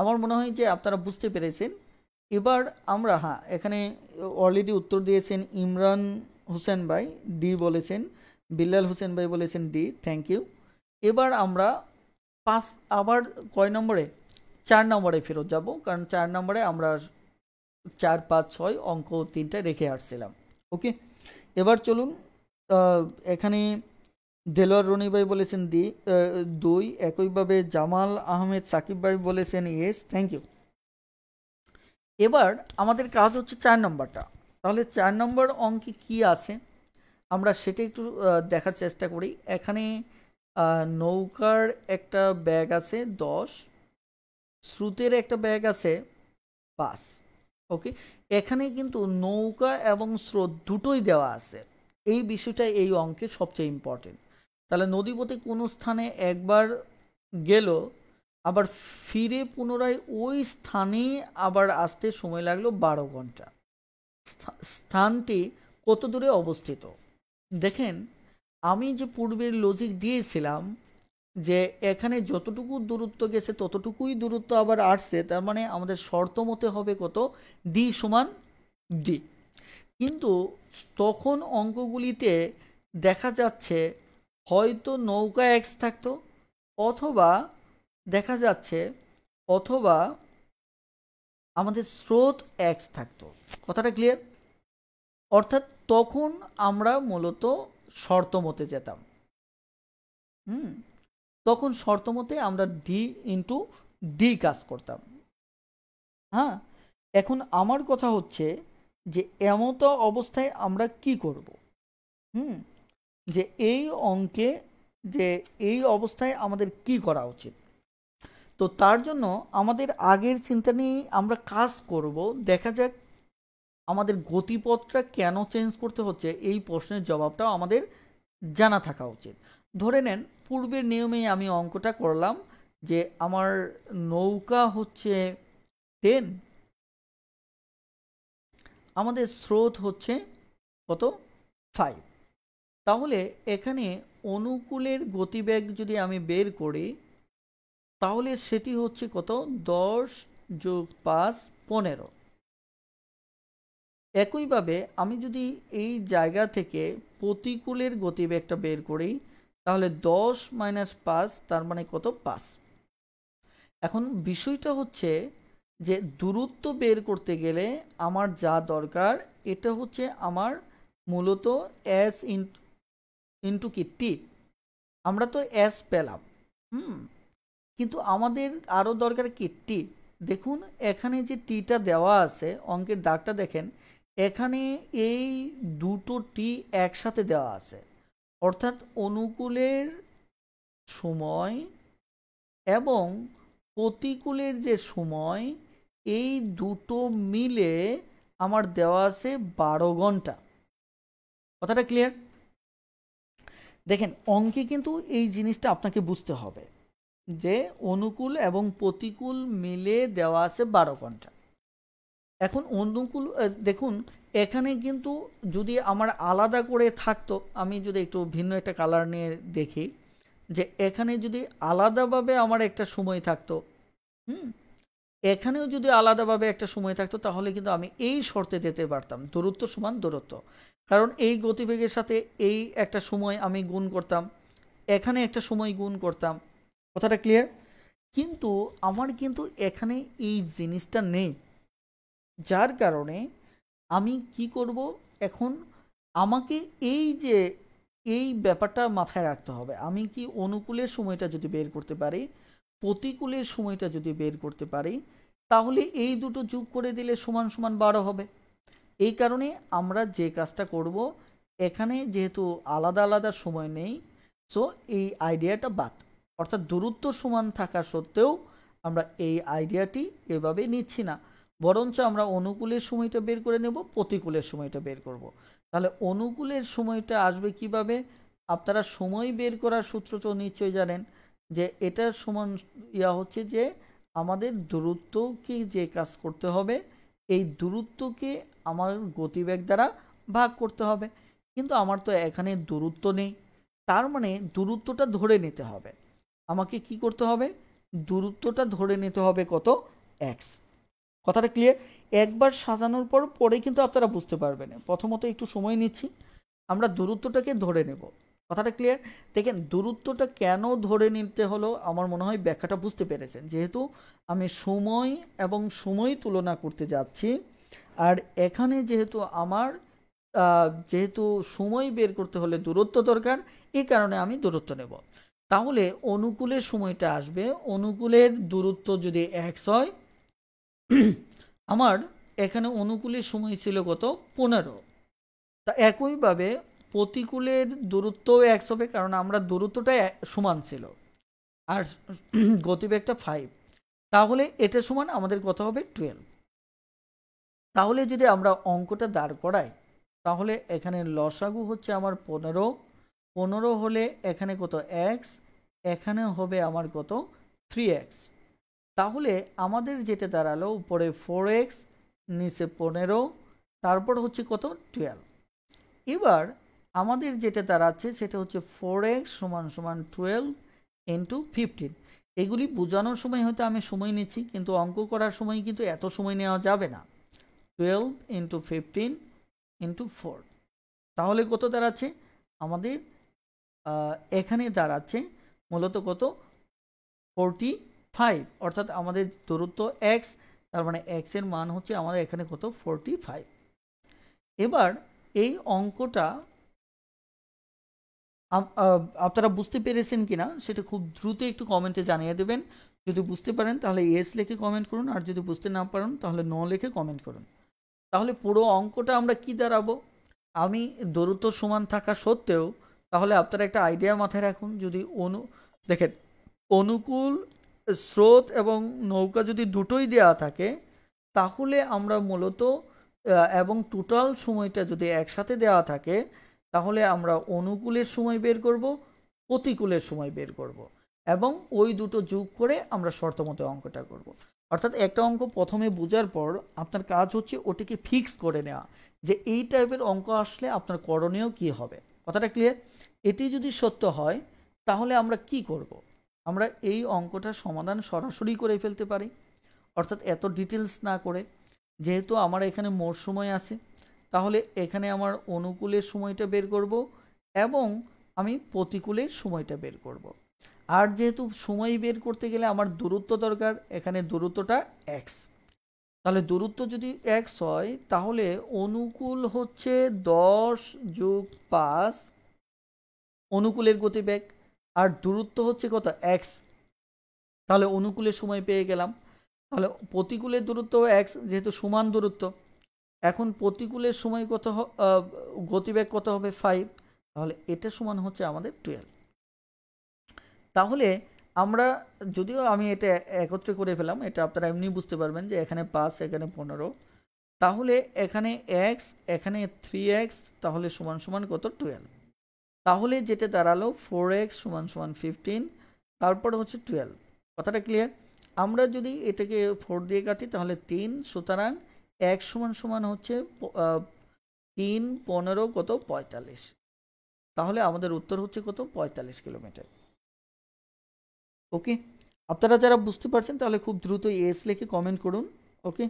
আমার মনে হয় যে আপনারা বুঝতে পেরেছেন এবার আমরা হ্যাঁ এখানে অলরেডি উত্তর দিয়েছেন ইমরান হোসেন ভাই ডি বলেছেন বিল্লাল হোসেন ভাই বলেছেন দি থ্যাংক ইউ এবার আমরা পাঁচ আবার কয় নম্বরে চার নম্বরে ফেরত যাব কারণ চার নম্বরে আমরা চার পাঁচ ছয় অঙ্ক তিনটা রেখে আসছিলাম ওকে এবার চলুন এখানে দেলোয়ার রনি ভাই বলেছেন দি দুই একইভাবে জামাল আহমেদ সাকিব ভাই বলেছেন ইয়েস থ্যাংক ইউ এবার আমাদের কাজ হচ্ছে চার নম্বরটা তাহলে চার নম্বর অঙ্কে কি আছে আমরা সেটা একটু দেখার চেষ্টা করি এখানে নৌকার একটা ব্যাগ আছে দশ স্রোতের একটা ব্যাগ আছে পাঁচ ওকে এখানে কিন্তু নৌকা এবং স্রোত দুটোই দেওয়া আছে এই বিষয়টা এই অঙ্কের সবচেয়ে ইম্পর্টেন্ট তাহলে নদীপথে কোনো স্থানে একবার গেল আবার ফিরে পুনরায় ওই স্থানে আবার আসতে সময় লাগলো বারো ঘন্টা স্থানটি কত দূরে অবস্থিত দেখেন আমি যে পূর্বের লজিক দিয়েছিলাম যে এখানে যতটুকু দূরত্ব গেছে ততটুকুই দূরত্ব আবার আসছে তার মানে আমাদের শর্ত মতে হবে কত ডি সমান ডি কিন্তু তখন অঙ্কগুলিতে দেখা যাচ্ছে হয়তো নৌকা এক্স থাকতো অথবা দেখা যাচ্ছে অথবা আমাদের স্রোত এক্স থাকতো কথাটা ক্লিয়ার অর্থাৎ তখন আমরা মূলত শর্তমতে যেতাম হুম তখন শর্তমতে আমরা ডি ইন্টু ডি কাজ করতাম হ্যাঁ এখন আমার কথা হচ্ছে যে এমত অবস্থায় আমরা কি করব হুম যে এই অঙ্কে যে এই অবস্থায় আমাদের কি করা উচিত তো তার জন্য আমাদের আগের চিন্তা নিয়ে আমরা কাজ করব দেখা যাক আমাদের গতিপথটা কেন চেঞ্জ করতে হচ্ছে এই প্রশ্নের জবাবটাও আমাদের জানা থাকা উচিত ধরে নেন পূর্বের নিয়মেই আমি অঙ্কটা করলাম যে আমার নৌকা হচ্ছে টেন আমাদের স্রোত হচ্ছে কত ফাইভ তাহলে এখানে অনুকূলের গতিবেগ যদি আমি বের করি তাহলে সেটি হচ্ছে কত দশ যোগ পাঁচ পনেরো একইভাবে আমি যদি এই জায়গা থেকে প্রতিকূলের গতিবেগটা বের করি তাহলে দশ মাইনাস পাঁচ তার মানে কত পাঁচ এখন বিষয়টা হচ্ছে যে দূরত্ব বের করতে গেলে আমার যা দরকার এটা হচ্ছে আমার মূলত এস ইন্টু কীর্তি আমরা তো এস পেলাম হুম কিন্তু আমাদের আরও দরকার কীর্তি দেখুন এখানে যে টিটা দেওয়া আছে অঙ্কের দাগটা দেখেন এখানে এই দুটো টি একসাথে দেওয়া আছে অর্থাৎ অনুকূলের সময় এবং প্রতিকূলের যে সময় এই দুটো মিলে আমার দেওয়া আছে বারো ঘন্টা কথাটা ক্লিয়ার দেখেন অঙ্কে কিন্তু এই জিনিসটা আপনাকে বুঝতে হবে যে অনুকূল এবং প্রতিকূল মিলে দেওয়া আছে বারো ঘন্টা এখন অন্ধকুল দেখুন এখানে কিন্তু যদি আমার আলাদা করে থাকতো আমি যদি একটু ভিন্ন একটা কালার নিয়ে দেখি যে এখানে যদি আলাদাভাবে আমার একটা সময় থাকতো হুম এখানেও যদি আলাদাভাবে একটা সময় থাকতো তাহলে কিন্তু আমি এই শর্তে যেতে পারতাম দূরত্ব সমান দূরত্ব কারণ এই গতিবেগের সাথে এই একটা সময় আমি গুণ করতাম এখানে একটা সময় গুণ করতাম কথাটা ক্লিয়ার কিন্তু আমার কিন্তু এখানে এই জিনিসটা নেই যার কারণে আমি কি করব এখন আমাকে এই যে এই ব্যাপারটা মাথায় রাখতে হবে আমি কি অনুকূলের সময়টা যদি বের করতে পারি প্রতিকূলের সময়টা যদি বের করতে পারি তাহলে এই দুটো যোগ করে দিলে সমান সমান বারো হবে এই কারণে আমরা যে কাজটা করব এখানে যেহেতু আলাদা আলাদা সময় নেই সো এই আইডিয়াটা বাদ অর্থাৎ দূরত্ব সমান থাকা সত্ত্বেও আমরা এই আইডিয়াটি এভাবে নিচ্ছি না বরঞ্চ আমরা অনুকূলের সময়টা বের করে নেব প্রতিকূলের সময়টা বের করব। তাহলে অনুকূলের সময়টা আসবে কিভাবে আপনারা সময় বের করার সূত্র তো নিশ্চয়ই জানেন যে এটার সমান ইয়া হচ্ছে যে আমাদের দূরত্বকে যে কাজ করতে হবে এই দূরত্বকে আমার গতিবেগ দ্বারা ভাগ করতে হবে কিন্তু আমার তো এখানে দূরত্ব নেই তার মানে দূরত্বটা ধরে নিতে হবে আমাকে কি করতে হবে দূরত্বটা ধরে নিতে হবে কত এক্স কথাটা ক্লিয়ার একবার সাজানোর পর পরে কিন্তু আপনারা বুঝতে পারবেন প্রথমত একটু সময় নিচ্ছি আমরা দূরত্বটাকে ধরে নেব কথাটা ক্লিয়ার দেখেন দূরত্বটা কেন ধরে নিতে হলো আমার মনে হয় ব্যাখ্যাটা বুঝতে পেরেছেন যেহেতু আমি সময় এবং সময় তুলনা করতে যাচ্ছি আর এখানে যেহেতু আমার যেহেতু সময় বের করতে হলে দূরত্ব দরকার এই কারণে আমি দূরত্ব নেব তাহলে অনুকূলের সময়টা আসবে অনুকূলের দূরত্ব যদি এক্স হয় আমার এখানে অনুকূলের সময় ছিল কত পনেরো তা একইভাবে প্রতিকূলের দূরত্বও এক হবে কারণ আমরা দূরত্বটা সমান ছিল আর গতিবেগটা ফাইভ তাহলে এটা সমান আমাদের কত হবে টুয়েলভ তাহলে যদি আমরা অঙ্কটা দাঁড় করাই তাহলে এখানে লসাগু হচ্ছে আমার পনেরো পনেরো হলে এখানে কত এক্স এখানে হবে আমার কত থ্রি এক্স তাহলে আমাদের যেতে দাঁড়ালো উপরে ফোর এক্স নিচে পনেরো তারপর হচ্ছে কত টুয়েলভ এবার আমাদের যেটা দাঁড়াচ্ছে সেটা হচ্ছে ফোর এক্স সমান সমান টুয়েলভ ইন্টু ফিফটিন এগুলি বোঝানোর সময় হয়তো আমি সময় নিচ্ছি কিন্তু অঙ্ক করার সময় কিন্তু এত সময় নেওয়া যাবে না twelve into fifteen into four তাহলে কত দাঁড়াচ্ছে আমাদের এখানে দাঁড়াচ্ছে মূলত কত ফোরটি ফাইভ অর্থাৎ আমাদের দূরত্ব এক্স তার মানে এক্সের মান হচ্ছে আমাদের এখানে কত ফোরটি ফাইভ এবার এই অঙ্কটা আপনারা বুঝতে পেরেছেন কি না সেটা খুব দ্রুত একটু কমেন্টে জানিয়ে দেবেন যদি বুঝতে পারেন তাহলে এস লেখে কমেন্ট করুন আর যদি বুঝতে না পারেন তাহলে ন লেখে কমেন্ট করুন তাহলে পুরো অঙ্কটা আমরা কি দাঁড়াবো আমি দূরত্ব সমান থাকা সত্ত্বেও তাহলে আপনারা একটা আইডিয়া মাথায় রাখুন যদি অনু দেখেন অনুকূল স্রোত এবং নৌকা যদি দুটোই দেয়া থাকে তাহলে আমরা মূলত এবং টোটাল সময়টা যদি একসাথে দেওয়া থাকে তাহলে আমরা অনুকূলের সময় বের করব প্রতিকূলের সময় বের করব। এবং ওই দুটো যোগ করে আমরা শর্তমতে অঙ্কটা করব। অর্থাৎ একটা অঙ্ক প্রথমে বোঝার পর আপনার কাজ হচ্ছে ওটিকে ফিক্স করে নেওয়া যে এই টাইপের অঙ্ক আসলে আপনার করণীয় কি হবে কথাটা ক্লিয়ার এটি যদি সত্য হয় তাহলে আমরা কি করব। আমরা এই অঙ্কটার সমাধান সরাসরি করে ফেলতে পারি অর্থাৎ এত ডিটেলস না করে যেহেতু আমার এখানে মোট সময় আছে তাহলে এখানে আমার অনুকূলের সময়টা বের করব এবং আমি প্রতিকূলের সময়টা বের করব। আর যেহেতু সময় বের করতে গেলে আমার দূরত্ব দরকার এখানে দূরত্বটা এক্স তাহলে দূরত্ব যদি এক্স হয় তাহলে অনুকূল হচ্ছে দশ যোগ পাঁচ অনুকূলের গতিবেগ আর দূরত্ব হচ্ছে কত এক্স তাহলে অনুকূলের সময় পেয়ে গেলাম তাহলে প্রতিকূলের দূরত্ব এক্স যেহেতু সমান দূরত্ব এখন প্রতিকূলের সময় কত গতিবেগ কত হবে ফাইভ তাহলে এটা সমান হচ্ছে আমাদের টুয়েলভ তাহলে আমরা যদিও আমি এটা একত্রে করে ফেলাম এটা আপনারা এমনি বুঝতে পারবেন যে এখানে পাঁচ এখানে পনেরো তাহলে এখানে এক্স এখানে থ্রি এক্স তাহলে সমান সমান কত টুয়েলভ তাহলে যেটা দাঁড়ালো ফোর এক্স সমান সমান ফিফটিন তারপর হচ্ছে টুয়েলভ কথাটা ক্লিয়ার আমরা যদি এটাকে ফোর দিয়ে কাটি তাহলে তিন সুতরাং এক সমান সমান হচ্ছে তিন পনেরো কত পঁয়তাল্লিশ তাহলে আমাদের উত্তর হচ্ছে কত পঁয়তাল্লিশ কিলোমিটার ওকে আপনারা যারা বুঝতে পারছেন তাহলে খুব দ্রুত এস লিখে কমেন্ট করুন ওকে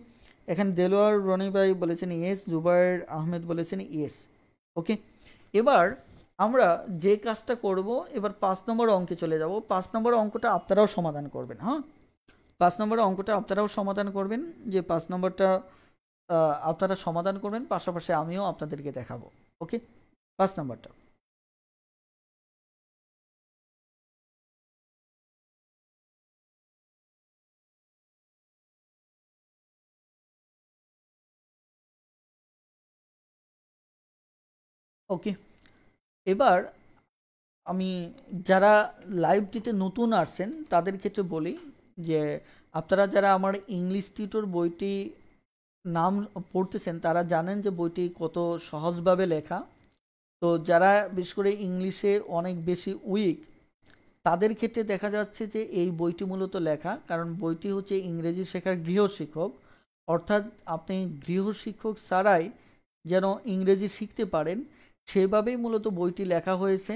এখানে দেলোয়ার রনি ভাই বলেছেন এস জুবাইর আহমেদ বলেছেন এস ওকে এবার আমরা যে কাজটা করব এবার পাঁচ নম্বর অঙ্কে চলে যাব পাঁচ নম্বর অঙ্কটা আপনারাও সমাধান করবেন হ্যাঁ পাঁচ নম্বর অঙ্কটা আপনারাও সমাধান করবেন যে পাঁচ নম্বরটা আপনারা সমাধান করবেন পাশাপাশি আমিও আপনাদেরকে দেখাবো ওকে পাঁচ নম্বরটা ওকে এবার আমি যারা লাইভটিতে নতুন আসছেন তাদের ক্ষেত্রে বলি যে আপনারা যারা আমার ইংলিশ টিউটর বইটি নাম পড়তেছেন তারা জানেন যে বইটি কত সহজভাবে লেখা তো যারা বিশেষ করে ইংলিশে অনেক বেশি উইক তাদের ক্ষেত্রে দেখা যাচ্ছে যে এই বইটি মূলত লেখা কারণ বইটি হচ্ছে ইংরেজি শেখার গৃহশিক্ষক অর্থাৎ আপনি গৃহশিক্ষক ছাড়াই যেন ইংরেজি শিখতে পারেন সেভাবেই মূলত বইটি লেখা হয়েছে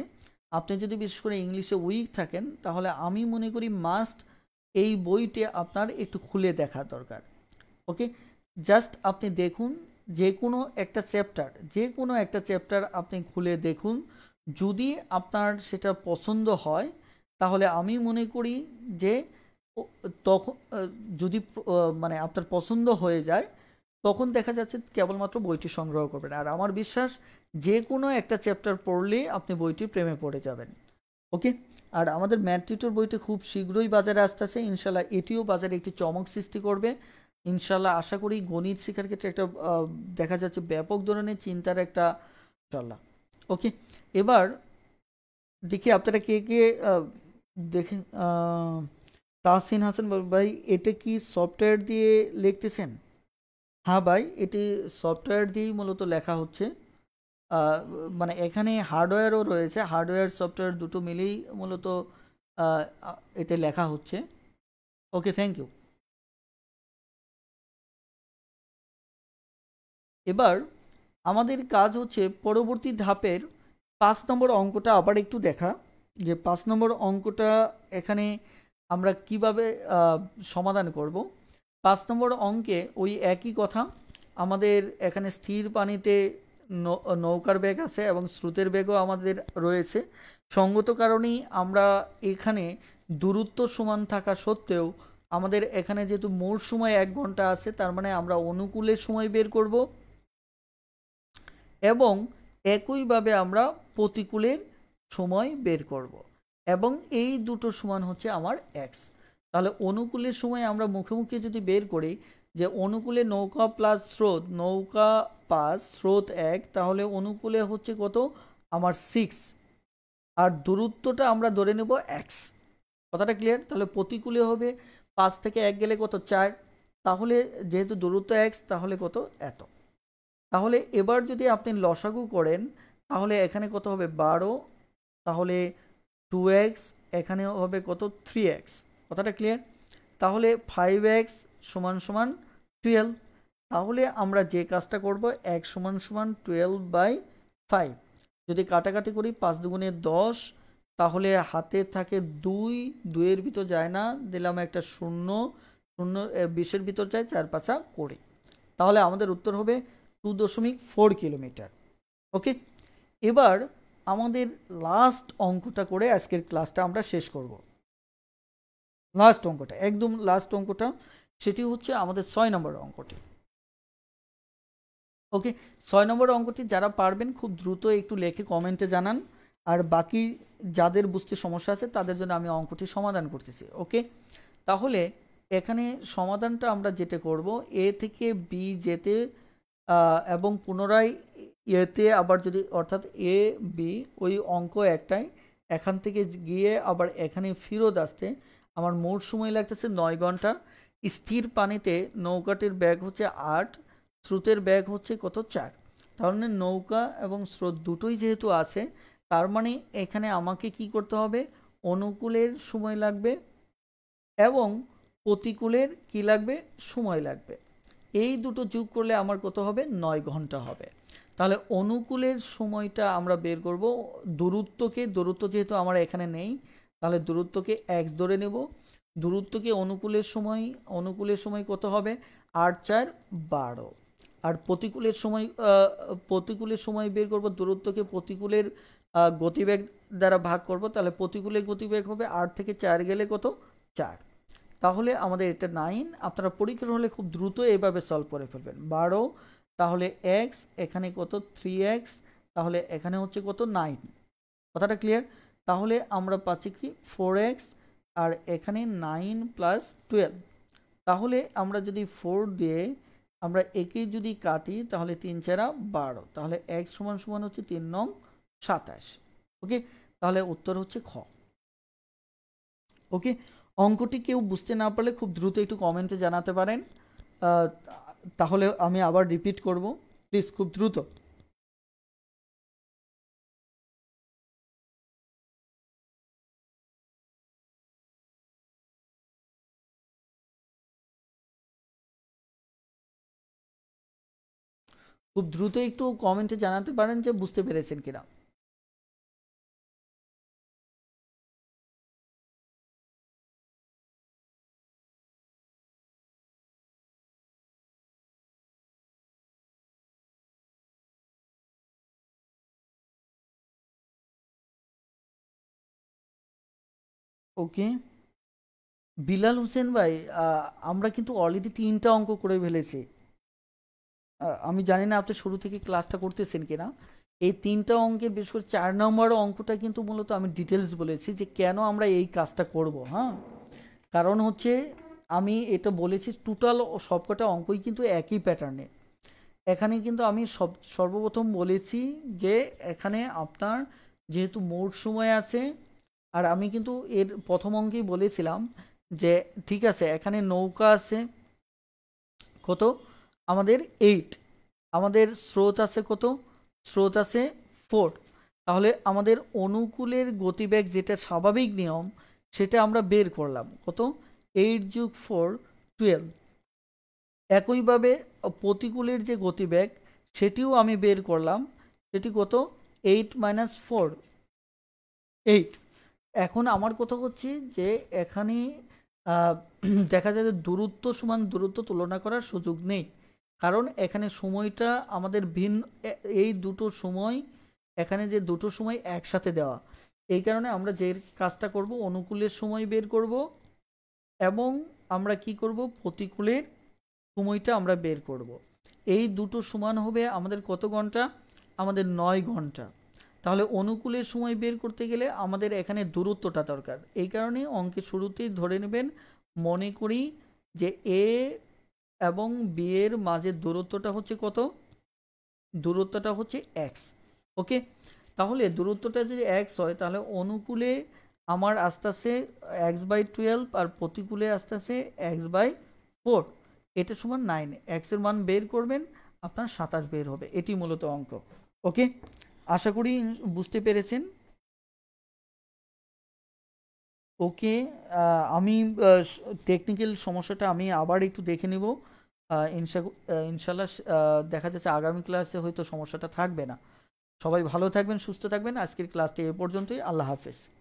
আপনি যদি বিশেষ করে ইংলিশে উইক থাকেন তাহলে আমি মনে করি মাস্ট এই বইটি আপনার একটু খুলে দেখা দরকার ওকে জাস্ট আপনি দেখুন যে কোনো একটা চ্যাপ্টার যে কোনো একটা চ্যাপ্টার আপনি খুলে দেখুন যদি আপনার সেটা পছন্দ হয় তাহলে আমি মনে করি যে তখন যদি মানে আপনার পছন্দ হয়ে যায় তখন দেখা যাচ্ছে কেবলমাত্র বইটি সংগ্রহ করবেন আর আমার বিশ্বাস যে কোনো একটা চ্যাপ্টার পড়লেই আপনি বইটি প্রেমে পড়ে যাবেন ওকে আর আমাদের ম্যাট্রিটোর বইটি খুব শীঘ্রই বাজারে আসতেছে ইনশাল্লাহ এটিও বাজারে একটি চমক সৃষ্টি করবে ইনশাল্লাহ আশা করি গণিত শেখার ক্ষেত্রে একটা দেখা যাচ্ছে ব্যাপক ধরনের চিন্তার একটা ইনশাল্লাহ ওকে এবার দেখি আপনারা কে কে দেখে তাহসিন হাসান ভাই এটা কি সফটওয়্যার দিয়ে লিখতেছেন হ্যাঁ ভাই এটি সফটওয়্যার দিয়েই মূলত লেখা হচ্ছে মানে এখানে হার্ডওয়্যারও রয়েছে হার্ডওয়্যার সফটওয়্যার দুটো মিলেই মূলত এতে লেখা হচ্ছে ওকে থ্যাংক ইউ এবার আমাদের কাজ হচ্ছে পরবর্তী ধাপের পাঁচ নম্বর অঙ্কটা আবার একটু দেখা যে পাঁচ নম্বর অঙ্কটা এখানে আমরা কিভাবে সমাধান করব পাঁচ নম্বর অঙ্কে ওই একই কথা আমাদের এখানে স্থির পানিতে নৌকার বেগ আছে এবং স্রোতের বেগও আমাদের রয়েছে সঙ্গত কারণেই আমরা এখানে দূরত্ব সমান থাকা সত্ত্বেও আমাদের এখানে যেহেতু মোট সময় এক ঘন্টা আছে তার মানে আমরা অনুকূলের সময় বের করব এবং একইভাবে আমরা প্রতিকূলের সময় বের করব এবং এই দুটো সমান হচ্ছে আমার এক্স তাহলে অনুকূলের সময় আমরা মুখে মুখে যদি বের করি যে অনুকূলে নৌকা প্লাস স্রোত নৌকা পাস স্রোত এক তাহলে অনুকূলে হচ্ছে কত আমার সিক্স আর দূরত্বটা আমরা ধরে নেব এক্স কথাটা ক্লিয়ার তাহলে প্রতিকূলে হবে পাঁচ থেকে এক গেলে কত চার তাহলে যেহেতু দূরত্ব এক্স তাহলে কত এত তাহলে এবার যদি আপনি লসাগু করেন তাহলে এখানে কত হবে বারো তাহলে টু এক্স এখানে হবে কত থ্রি এক্স কথাটা ক্লিয়ার তাহলে ফাইভ এক্স সমান সমান টুয়েলভ তাহলে আমরা যে কাজটা করব এক সমান সমান টুয়েলভ বাই ফাইভ যদি কাটাকাটি করি পাঁচ দুগুণে দশ তাহলে হাতে থাকে দুই দুইয়ের ভিতর যায় না দিলাম একটা শূন্য শূন্য বিশের ভিতর যায় চার পাঁচা করে তাহলে আমাদের উত্তর হবে টু দশমিক ফোর কিলোমিটার ওকে এবার আমাদের লাস্ট অঙ্কটা করে আজকের ক্লাসটা আমরা শেষ করবো লাস্ট অঙ্কটা একদম লাস্ট অঙ্কটা সেটি হচ্ছে আমাদের ছয় নম্বর অঙ্কটি ওকে ছয় নম্বর অঙ্কটি যারা পারবেন খুব দ্রুত একটু লেখে কমেন্টে জানান আর বাকি যাদের বুঝতে সমস্যা আছে তাদের জন্য আমি অঙ্কটি সমাধান করতেছি ওকে তাহলে এখানে সমাধানটা আমরা যেতে করব এ থেকে বি যেতে এবং পুনরায় এতে আবার যদি অর্থাৎ এ বি ওই অঙ্ক একটাই এখান থেকে গিয়ে আবার এখানে ফিরত আসতে আমার মোট সময় লাগতেছে নয় ঘন্টা স্থির পানিতে নৌকাটির ব্যাগ হচ্ছে আট স্রোতের ব্যাগ হচ্ছে কত চার তাহলে মানে নৌকা এবং স্রোত দুটোই যেহেতু আছে তার মানে এখানে আমাকে কি করতে হবে অনুকূলের সময় লাগবে এবং প্রতিকূলের কি লাগবে সময় লাগবে এই দুটো যোগ করলে আমার কত হবে নয় ঘন্টা হবে তাহলে অনুকূলের সময়টা আমরা বের করব দূরত্বকে দূরত্ব যেহেতু আমার এখানে নেই তাহলে দূরত্বকে এক্স ধরে নেব দূরত্বকে অনুকূলের সময় অনুকূলের সময় কত হবে আট চার বারো আর প্রতিকূলের সময় প্রতিকূলের সময় বের করব দূরত্বকে প্রতিকূলের গতিবেগ দ্বারা ভাগ করব তাহলে প্রতিকূলের গতিবেগ হবে আট থেকে চার গেলে কত চার তাহলে আমাদের এটা নাইন আপনারা পরীক্ষা হলে খুব দ্রুত এভাবে সলভ করে ফেলবেন বারো তাহলে এক্স এখানে কত থ্রি এক্স তাহলে এখানে হচ্ছে কত নাইন কথাটা ক্লিয়ার তাহলে আমরা পাচ্ছি কি ফোর এক্স আর এখানে নাইন প্লাস টুয়েলভ তাহলে আমরা যদি ফোর দিয়ে আমরা একে যদি কাটি তাহলে তিন চারা বারো তাহলে এক সমান সমান হচ্ছে তিন নং সাতাশ ওকে তাহলে উত্তর হচ্ছে খ ওকে অঙ্কটি কেউ বুঝতে না পারলে খুব দ্রুত একটু কমেন্টে জানাতে পারেন তাহলে আমি আবার রিপিট করব প্লিজ খুব দ্রুত খুব দ্রুত একটু কমেন্টে জানাতে পারেন যে বুঝতে পেরেছেন কিনা ওকে বিলাল হোসেন ভাই আমরা কিন্তু অলরেডি তিনটা অঙ্ক করে ফেলেছি আমি জানি না আপনি শুরু থেকে ক্লাসটা করতেছেন কিনা এই তিনটা অঙ্কের বিশেষ করে চার নম্বর অঙ্কটা কিন্তু মূলত আমি ডিটেলস বলেছি যে কেন আমরা এই কাজটা করব হ্যাঁ কারণ হচ্ছে আমি এটা বলেছি টোটাল সবকটা অঙ্কই কিন্তু একই প্যাটার্নে এখানে কিন্তু আমি সব সর্বপ্রথম বলেছি যে এখানে আপনার যেহেতু মোট সময় আছে আর আমি কিন্তু এর প্রথম অঙ্কেই বলেছিলাম যে ঠিক আছে এখানে নৌকা আছে কত আমাদের এইট আমাদের স্রোত আছে কত স্রোত আছে ফোর তাহলে আমাদের অনুকূলের গতিবেগ যেটা স্বাভাবিক নিয়ম সেটা আমরা বের করলাম কত এইট যুগ ফোর টুয়েলভ একইভাবে প্রতিকূলের যে গতিবেগ সেটিও আমি বের করলাম সেটি কত এইট মাইনাস ফোর এইট এখন আমার কথা হচ্ছে যে এখানে দেখা যায় যে দূরত্ব সমান দূরত্ব তুলনা করার সুযোগ নেই কারণ এখানে সময়টা আমাদের ভিন্ন এই দুটো সময় এখানে যে দুটো সময় একসাথে দেওয়া এই কারণে আমরা যে কাজটা করব অনুকূলের সময় বের করব এবং আমরা কি করব প্রতিকূলের সময়টা আমরা বের করব। এই দুটো সমান হবে আমাদের কত ঘন্টা আমাদের নয় ঘন্টা তাহলে অনুকূলের সময় বের করতে গেলে আমাদের এখানে দূরত্বটা দরকার এই কারণে অঙ্কের শুরুতেই ধরে নেবেন মনে করি যে এ এবং বি এর মাঝে দূরত্বটা হচ্ছে কত দূরত্বটা হচ্ছে এক্স ওকে তাহলে দূরত্বটা যদি এক্স হয় তাহলে অনুকূলে আমার আস্তে আস্তে এক্স বাই টুয়েলভ আর প্রতিকূলে আস্তে আস্তে এক্স বাই ফোর এটা সমান নাইন এক্সের মান বের করবেন আপনার সাতাশ বের হবে এটি মূলত অঙ্ক ওকে আশা করি বুঝতে পেরেছেন ওকে আমি টেকনিক্যাল সমস্যাটা আমি আবার একটু দেখে নেব ইনশা ইনশাল্লাহ দেখা যাচ্ছে আগামী ক্লাসে হয়তো সমস্যাটা থাকবে না সবাই ভালো থাকবেন সুস্থ থাকবেন আজকের ক্লাসটি এ পর্যন্তই আল্লাহ হাফেজ